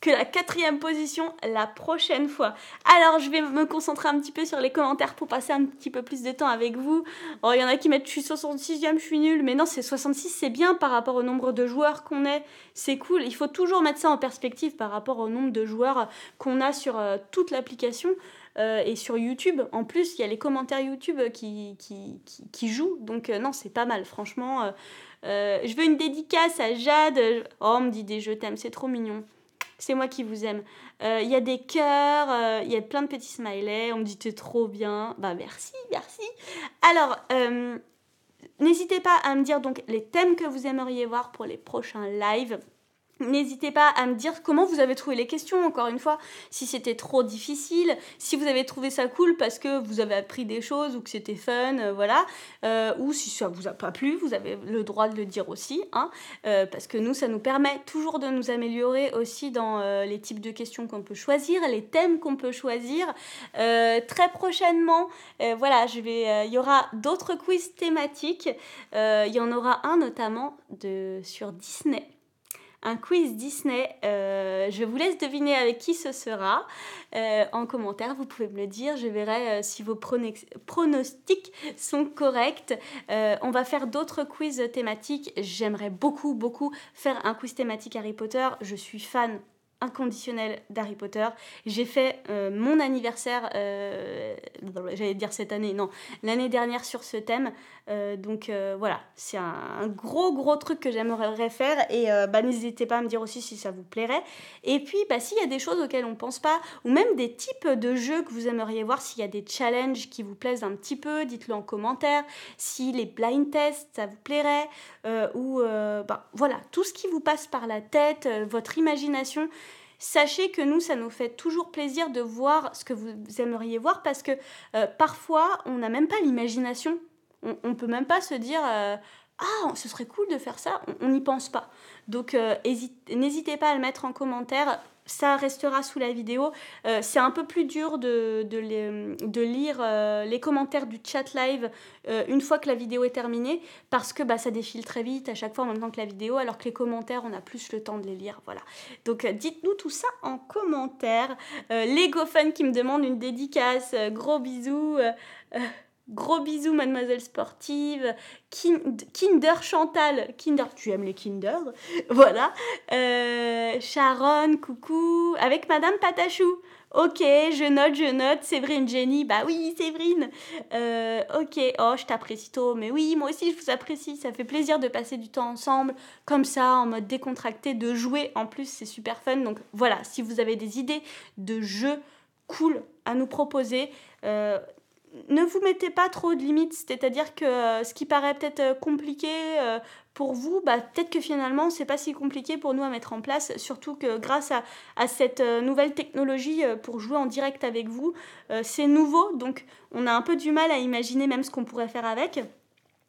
que la quatrième position la prochaine fois. Alors je vais me concentrer un petit peu sur les commentaires pour passer un petit peu plus de temps avec vous. Oh, il y en a qui mettent je suis 66ème, je suis nul, mais non, c'est 66, c'est bien par rapport au nombre de joueurs qu'on est. C'est cool, il faut toujours mettre ça en perspective par rapport au nombre de joueurs qu'on a sur euh, toute l'application. Euh, et sur YouTube, en plus, il y a les commentaires YouTube qui, jouent. Donc, euh, non, c'est pas mal, franchement. Euh, je veux une dédicace à Jade. Oh, on me dit des jeux t'aime, c'est trop mignon. C'est moi qui vous aime. Il y a des cœurs, il y a plein de petits smileys. On me dit t'es trop bien. Bah, merci, merci. Alors, n'hésitez pas à me dire donc les thèmes que vous aimeriez voir pour les prochains lives. N'hésitez pas à me dire comment vous avez trouvé les questions, encore une fois, si c'était trop difficile, si vous avez trouvé ça cool parce que vous avez appris des choses ou que c'était fun, euh, voilà, euh, ou si ça vous a pas plu, vous avez le droit de le dire aussi, hein, euh, parce que nous, ça nous permet toujours de nous améliorer aussi dans les types de questions qu'on peut choisir, les thèmes qu'on peut choisir. très prochainement, voilà, je vais, il y aura d'autres quiz thématiques, il y en aura un notamment de, sur Disney un quiz Disney. Euh, je vous laisse deviner avec qui ce sera. Euh, en commentaire, vous pouvez me le dire. Je verrai euh, si vos pronostics sont corrects. on va faire d'autres quiz thématiques. J'aimerais beaucoup, beaucoup faire un quiz thématique Harry Potter. Je suis fan inconditionnel d'Harry Potter. J'ai fait euh, mon anniversaire, euh, j'allais dire cette année, non, l'année dernière sur ce thème. Euh, donc voilà, c'est un, gros gros truc que j'aimerais faire et bah, n'hésitez pas à me dire aussi si ça vous plairait. Et puis bah, s'il y a des choses auxquelles on ne pense pas ou même des types de jeux que vous aimeriez voir, s'il y a des challenges qui vous plaisent un petit peu, dites-le en commentaire. Si les blind tests, ça vous plairait ou bah, voilà, tout ce qui vous passe par la tête, votre imagination. Sachez que nous, ça nous fait toujours plaisir de voir ce que vous aimeriez voir parce que euh, parfois, on n'a même pas l'imagination. On ne peut même pas se dire euh, Ah, ce serait cool de faire ça. On n'y pense pas. Donc, euh, n'hésitez pas à le mettre en commentaire ça restera sous la vidéo. Euh, c'est un peu plus dur de, de, lire euh, les commentaires du chat live euh, une fois que la vidéo est terminée, parce que bah, ça défile très vite à chaque fois en même temps que la vidéo, alors que les commentaires, on a plus le temps de les lire. Voilà. Donc dites-nous tout ça en commentaire. les GoFun qui me demande une dédicace, gros bisous. Gros bisous, mademoiselle sportive. Kinder Chantal. Kinder, tu aimes les Kinder. Voilà. Euh, Sharon, coucou. Avec madame Patachou. Ok, je note, je note. Séverine Jenny, bah oui, Séverine. Euh, ok, oh, je t'apprécie tôt. Mais oui, moi aussi, je vous apprécie. Ça fait plaisir de passer du temps ensemble, comme ça, en mode décontracté, de jouer. En plus, c'est super fun. Donc voilà, si vous avez des idées de jeux cool à nous proposer, euh, ne vous mettez pas trop de limites, c'est-à-dire que euh, ce qui paraît peut-être euh, compliqué euh, pour vous, bah, peut-être que finalement n'est pas si compliqué pour nous à mettre en place, surtout que grâce à cette nouvelle technologie pour jouer en direct avec vous, c'est nouveau, donc on a un peu du mal à imaginer même ce qu'on pourrait faire avec.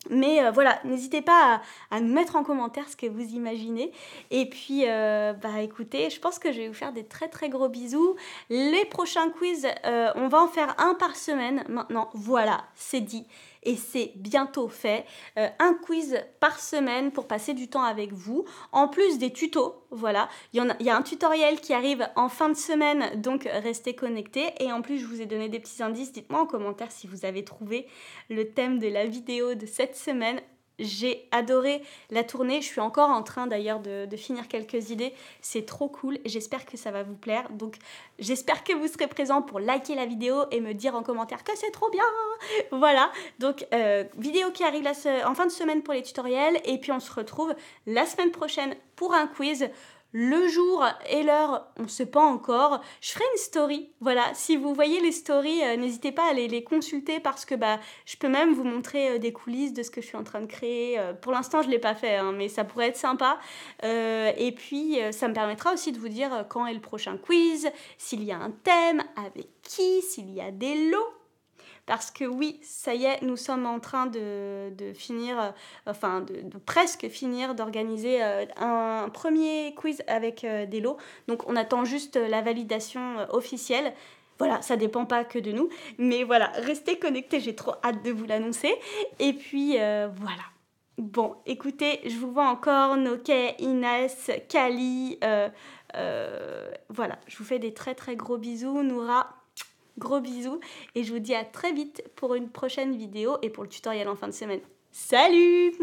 Mais euh, voilà, n'hésitez pas à, nous mettre en commentaire ce que vous imaginez. Et puis, euh, bah écoutez, je pense que je vais vous faire des très très gros bisous. Les prochains quiz, euh, on va en faire un par semaine maintenant. Voilà, c'est dit et c'est bientôt fait. Euh, un quiz par semaine pour passer du temps avec vous, en plus des tutos. Voilà, il y, il y a un tutoriel qui arrive en fin de semaine, donc restez connectés. Et en plus, je vous ai donné des petits indices. Dites-moi en commentaire si vous avez trouvé le thème de la vidéo de cette semaine. J'ai adoré la tournée. Je suis encore en train d'ailleurs de, finir quelques idées. C'est trop cool. J'espère que ça va vous plaire. Donc, j'espère que vous serez présents pour liker la vidéo et me dire en commentaire que c'est trop bien. Voilà. Donc, euh, vidéo qui arrive en fin de semaine pour les tutoriels. Et puis, on se retrouve la semaine prochaine pour un quiz. Le jour et l'heure, on ne sait pas encore. Je ferai une story. Voilà, si vous voyez les stories, euh, n'hésitez pas à aller les consulter parce que bah, je peux même vous montrer euh, des coulisses de ce que je suis en train de créer. Euh, pour l'instant, je ne l'ai pas fait, hein, mais ça pourrait être sympa. et puis, ça me permettra aussi de vous dire quand est le prochain quiz, s'il y a un thème, avec qui, s'il y a des lots parce que oui, ça y est, nous sommes en train de, finir, euh, enfin de, presque finir d'organiser euh, un premier quiz avec euh, Delo. des lots. Donc on attend juste la validation officielle. Voilà, ça dépend pas que de nous, mais voilà, restez connectés, j'ai trop hâte de vous l'annoncer. Et puis voilà. Bon, écoutez, je vous vois encore Noké, Inès, Kali. voilà, je vous fais des très très gros bisous, Noura. Gros bisous et je vous dis à très vite pour une prochaine vidéo et pour le tutoriel en fin de semaine. Salut